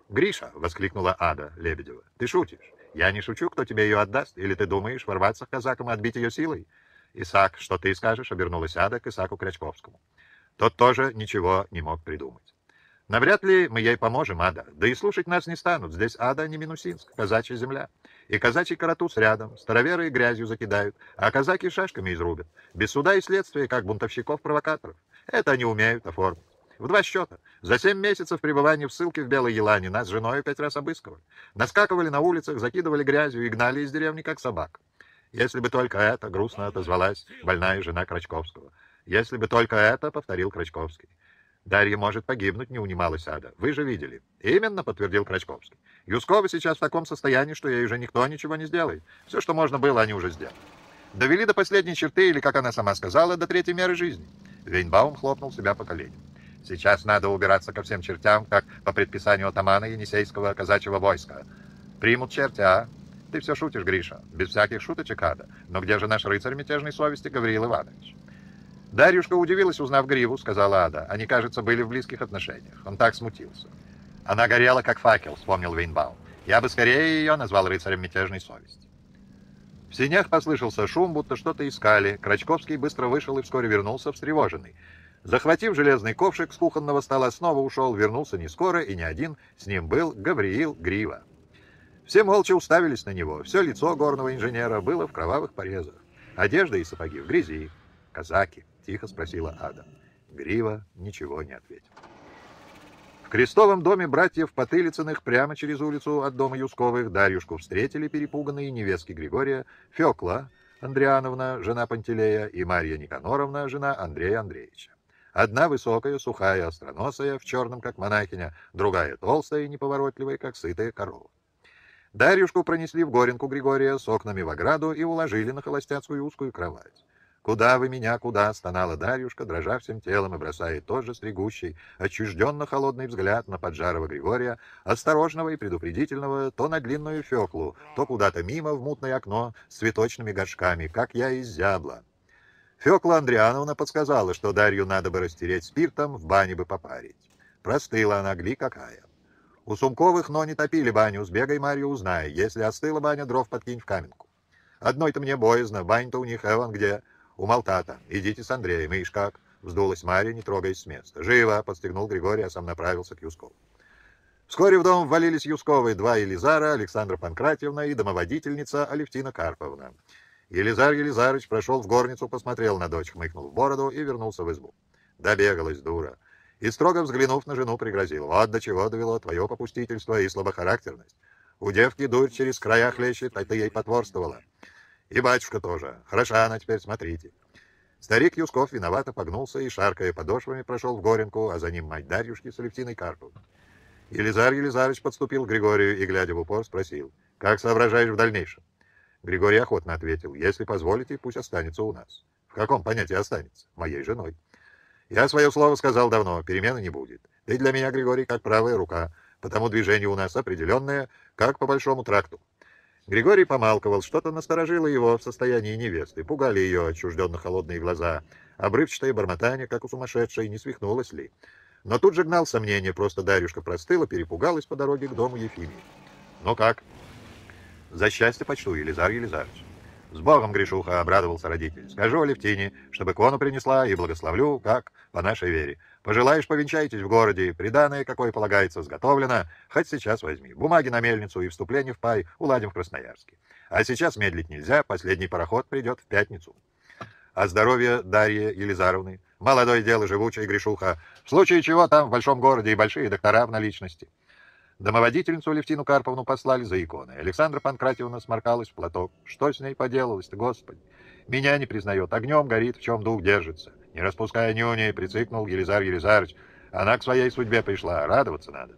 A: «Гриша!» — воскликнула Ада Лебедева. «Ты шутишь? Я не шучу, кто тебе ее отдаст. Или ты думаешь ворваться к казакам и отбить ее силой?» «Исаак, что ты скажешь?» — обернулась Ада к Исаку Крячковскому. Тот тоже ничего не мог придумать. Навряд ли мы ей поможем, Ада. Да и слушать нас не станут. Здесь Ада а не Минусинск, казачья земля. И казачий каратус рядом. Староверы грязью закидают, а казаки шашками изрубят. Без суда и следствия, как бунтовщиков-провокаторов. Это они умеют оформить. В два счета. За семь месяцев пребывания в ссылке в Белой Елане нас с женой пять раз обыскивали. Наскакивали на улицах, закидывали грязью и гнали из деревни, как собак. Если бы только это, грустно отозвалась больная жена Крачковского. Если бы только это, повторил Крачковский. Дарья может погибнуть, не унималась Ада. Вы же видели. Именно, подтвердил Крачковский. Юскова сейчас в таком состоянии, что ей уже никто ничего не сделает. Все, что можно было, они уже сделали. Довели до последней черты, или, как она сама сказала, до третьей меры жизни. Вейнбаум хлопнул себя по коленям. Сейчас надо убираться ко всем чертям, как по предписанию атамана Енисейского казачьего войска. Примут чертя. А? Ты все шутишь, Гриша. Без всяких шуточек, Ада. Но где же наш рыцарь мятежной совести Гавриил Иванович? Дарьюшка удивилась, узнав гриву, сказала Ада. Они, кажется, были в близких отношениях. Он так смутился. Она горела, как факел, вспомнил Вейнбаум. Я бы скорее ее назвал рыцарем мятежной совести. В синях послышался шум, будто что-то искали. Крачковский быстро вышел и вскоре вернулся встревоженный. Захватив железный ковшик с кухонного стола, снова ушел, вернулся не скоро и не один. С ним был Гавриил Грива. Все молча уставились на него. Все лицо горного инженера было в кровавых порезах. Одежда и сапоги в грязи. Казаки тихо спросила Ада. Грива ничего не ответил. В крестовом доме братьев Потылицыных прямо через улицу от дома Юсковых Дарьюшку встретили перепуганные невестки Григория Фекла Андриановна, жена Пантелея, и Марья Никаноровна, жена Андрея Андреевича. Одна высокая, сухая, остроносая, в черном, как монахиня, другая толстая и неповоротливая, как сытая корова. Дарюшку пронесли в горенку Григория с окнами в ограду и уложили на холостяцкую узкую кровать. «Куда вы меня, куда?» — стонала Дарьюшка, дрожа всем телом и бросая тоже стригущий, отчужденно-холодный взгляд на поджарого Григория, осторожного и предупредительного, то на длинную феклу, то куда-то мимо в мутное окно с цветочными горшками, как я изябла. Фекла Андриановна подсказала, что Дарью надо бы растереть спиртом, в бане бы попарить. Простыла она, гли какая. У Сумковых, но не топили баню, сбегай, Марью, узнай. Если остыла баня, дров подкинь в каменку. Одной-то мне боязно, бань-то у них эван а где. «Умолта-то! Идите с Андреем! Ишь как!» Вздулась Марья, не трогаясь с места. «Живо!» — подстегнул Григорий, а сам направился к Юскову. Вскоре в дом ввалились Юсковы, два Елизара, Александра Панкратьевна и домоводительница Алевтина Карповна. Елизар Елизарыч прошел в горницу, посмотрел на дочь, хмыкнул в бороду и вернулся в избу. Добегалась дура. И строго взглянув на жену, пригрозил. Вот до чего довело твое попустительство и слабохарактерность. У девки дурь через края хлещет, а ты ей потворствовала. И батюшка тоже. Хороша она теперь, смотрите. Старик Юсков виновато погнулся и, шаркая подошвами, прошел в Горенку, а за ним мать Дарьюшки с Алевтиной Карповной. Елизар Елизарович подступил к Григорию и, глядя в упор, спросил, «Как соображаешь в дальнейшем?» Григорий охотно ответил, «Если позволите, пусть останется у нас». «В каком понятии останется?» «Моей женой». «Я свое слово сказал давно, перемены не будет. Ты для меня, Григорий, как правая рука, потому движение у нас определенное, как по большому тракту». Григорий помалковал, что-то насторожило его в состоянии невесты, пугали ее отчужденно холодные глаза, обрывчатое бормотание, как у сумасшедшей, не свихнулось ли. Но тут же гнал сомнение, просто Дарюшка простыла, перепугалась по дороге к дому Ефимии. «Ну как?» «За счастье почту, Елизар Елизарович». «С Богом, Гришуха!» — обрадовался родитель. «Скажу Алевтине, чтобы икону принесла и благословлю, как по нашей вере. Пожелаешь, повенчайтесь в городе, приданное, какое полагается, сготовлено, хоть сейчас возьми. Бумаги на мельницу и вступление в пай уладим в Красноярске. А сейчас медлить нельзя, последний пароход придет в пятницу. А здоровье Дарьи Елизаровны. Молодое дело, живучая грешуха. В случае чего там в большом городе и большие доктора в наличности. Домоводительницу Левтину Карповну послали за иконой. Александра Панкратьевна сморкалась в платок. Что с ней поделалось-то, Господи? Меня не признает. Огнем горит, в чем дух держится. Не распуская нюни, прицикнул Елизар Елизарыч. Она к своей судьбе пришла, радоваться надо.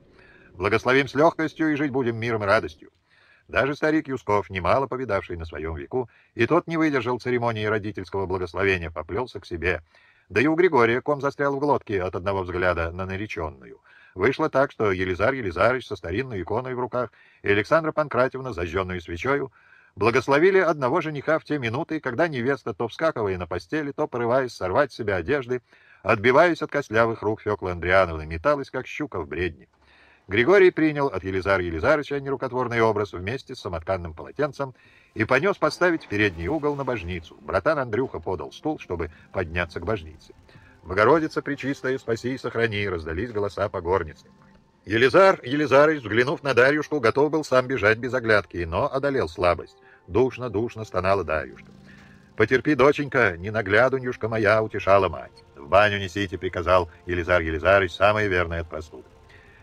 A: Благословим с легкостью и жить будем миром и радостью. Даже старик Юсков, немало повидавший на своем веку, и тот не выдержал церемонии родительского благословения, поплелся к себе. Да и у Григория ком застрял в глотке от одного взгляда на нареченную. Вышло так, что Елизар Елизарыч со старинной иконой в руках и Александра Панкратьевна, зажженную свечою, благословили одного жениха в те минуты, когда невеста, то вскакивая на постели, то порываясь сорвать с себя одежды, отбиваясь от костлявых рук Феклы Андриановны, металась, как щука в бредне. Григорий принял от Елизара Елизарыча нерукотворный образ вместе с самотканным полотенцем и понес поставить передний угол на божницу. Братан Андрюха подал стул, чтобы подняться к божнице. «Богородица Пречистая, спаси и сохрани!» — раздались голоса по горнице. Елизар Елизарыч, взглянув на Дарьюшку, готов был сам бежать без оглядки, но одолел слабость. Душно-душно стонала Дарьюшка. «Потерпи, доченька, не ненаглядунюшка моя!» — утешала мать. «В баню несите!» — приказал Елизар Елизарыч, самое верное от простуды.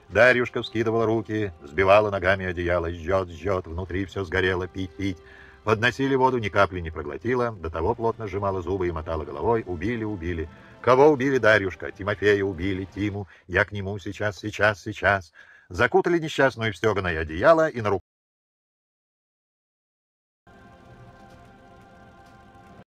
A: Дарьюшка вскидывала руки, сбивала ногами одеяло, жжет, жжет, внутри все сгорело, пить, пить. Подносили воду, ни капли не проглотила, до того плотно сжимала зубы и мотала головой, убили, убили. Кого убили, Дарюшка? Тимофея убили, Тиму. Я к нему сейчас, сейчас, сейчас. Закутали несчастную в стеганое одеяло и на руку.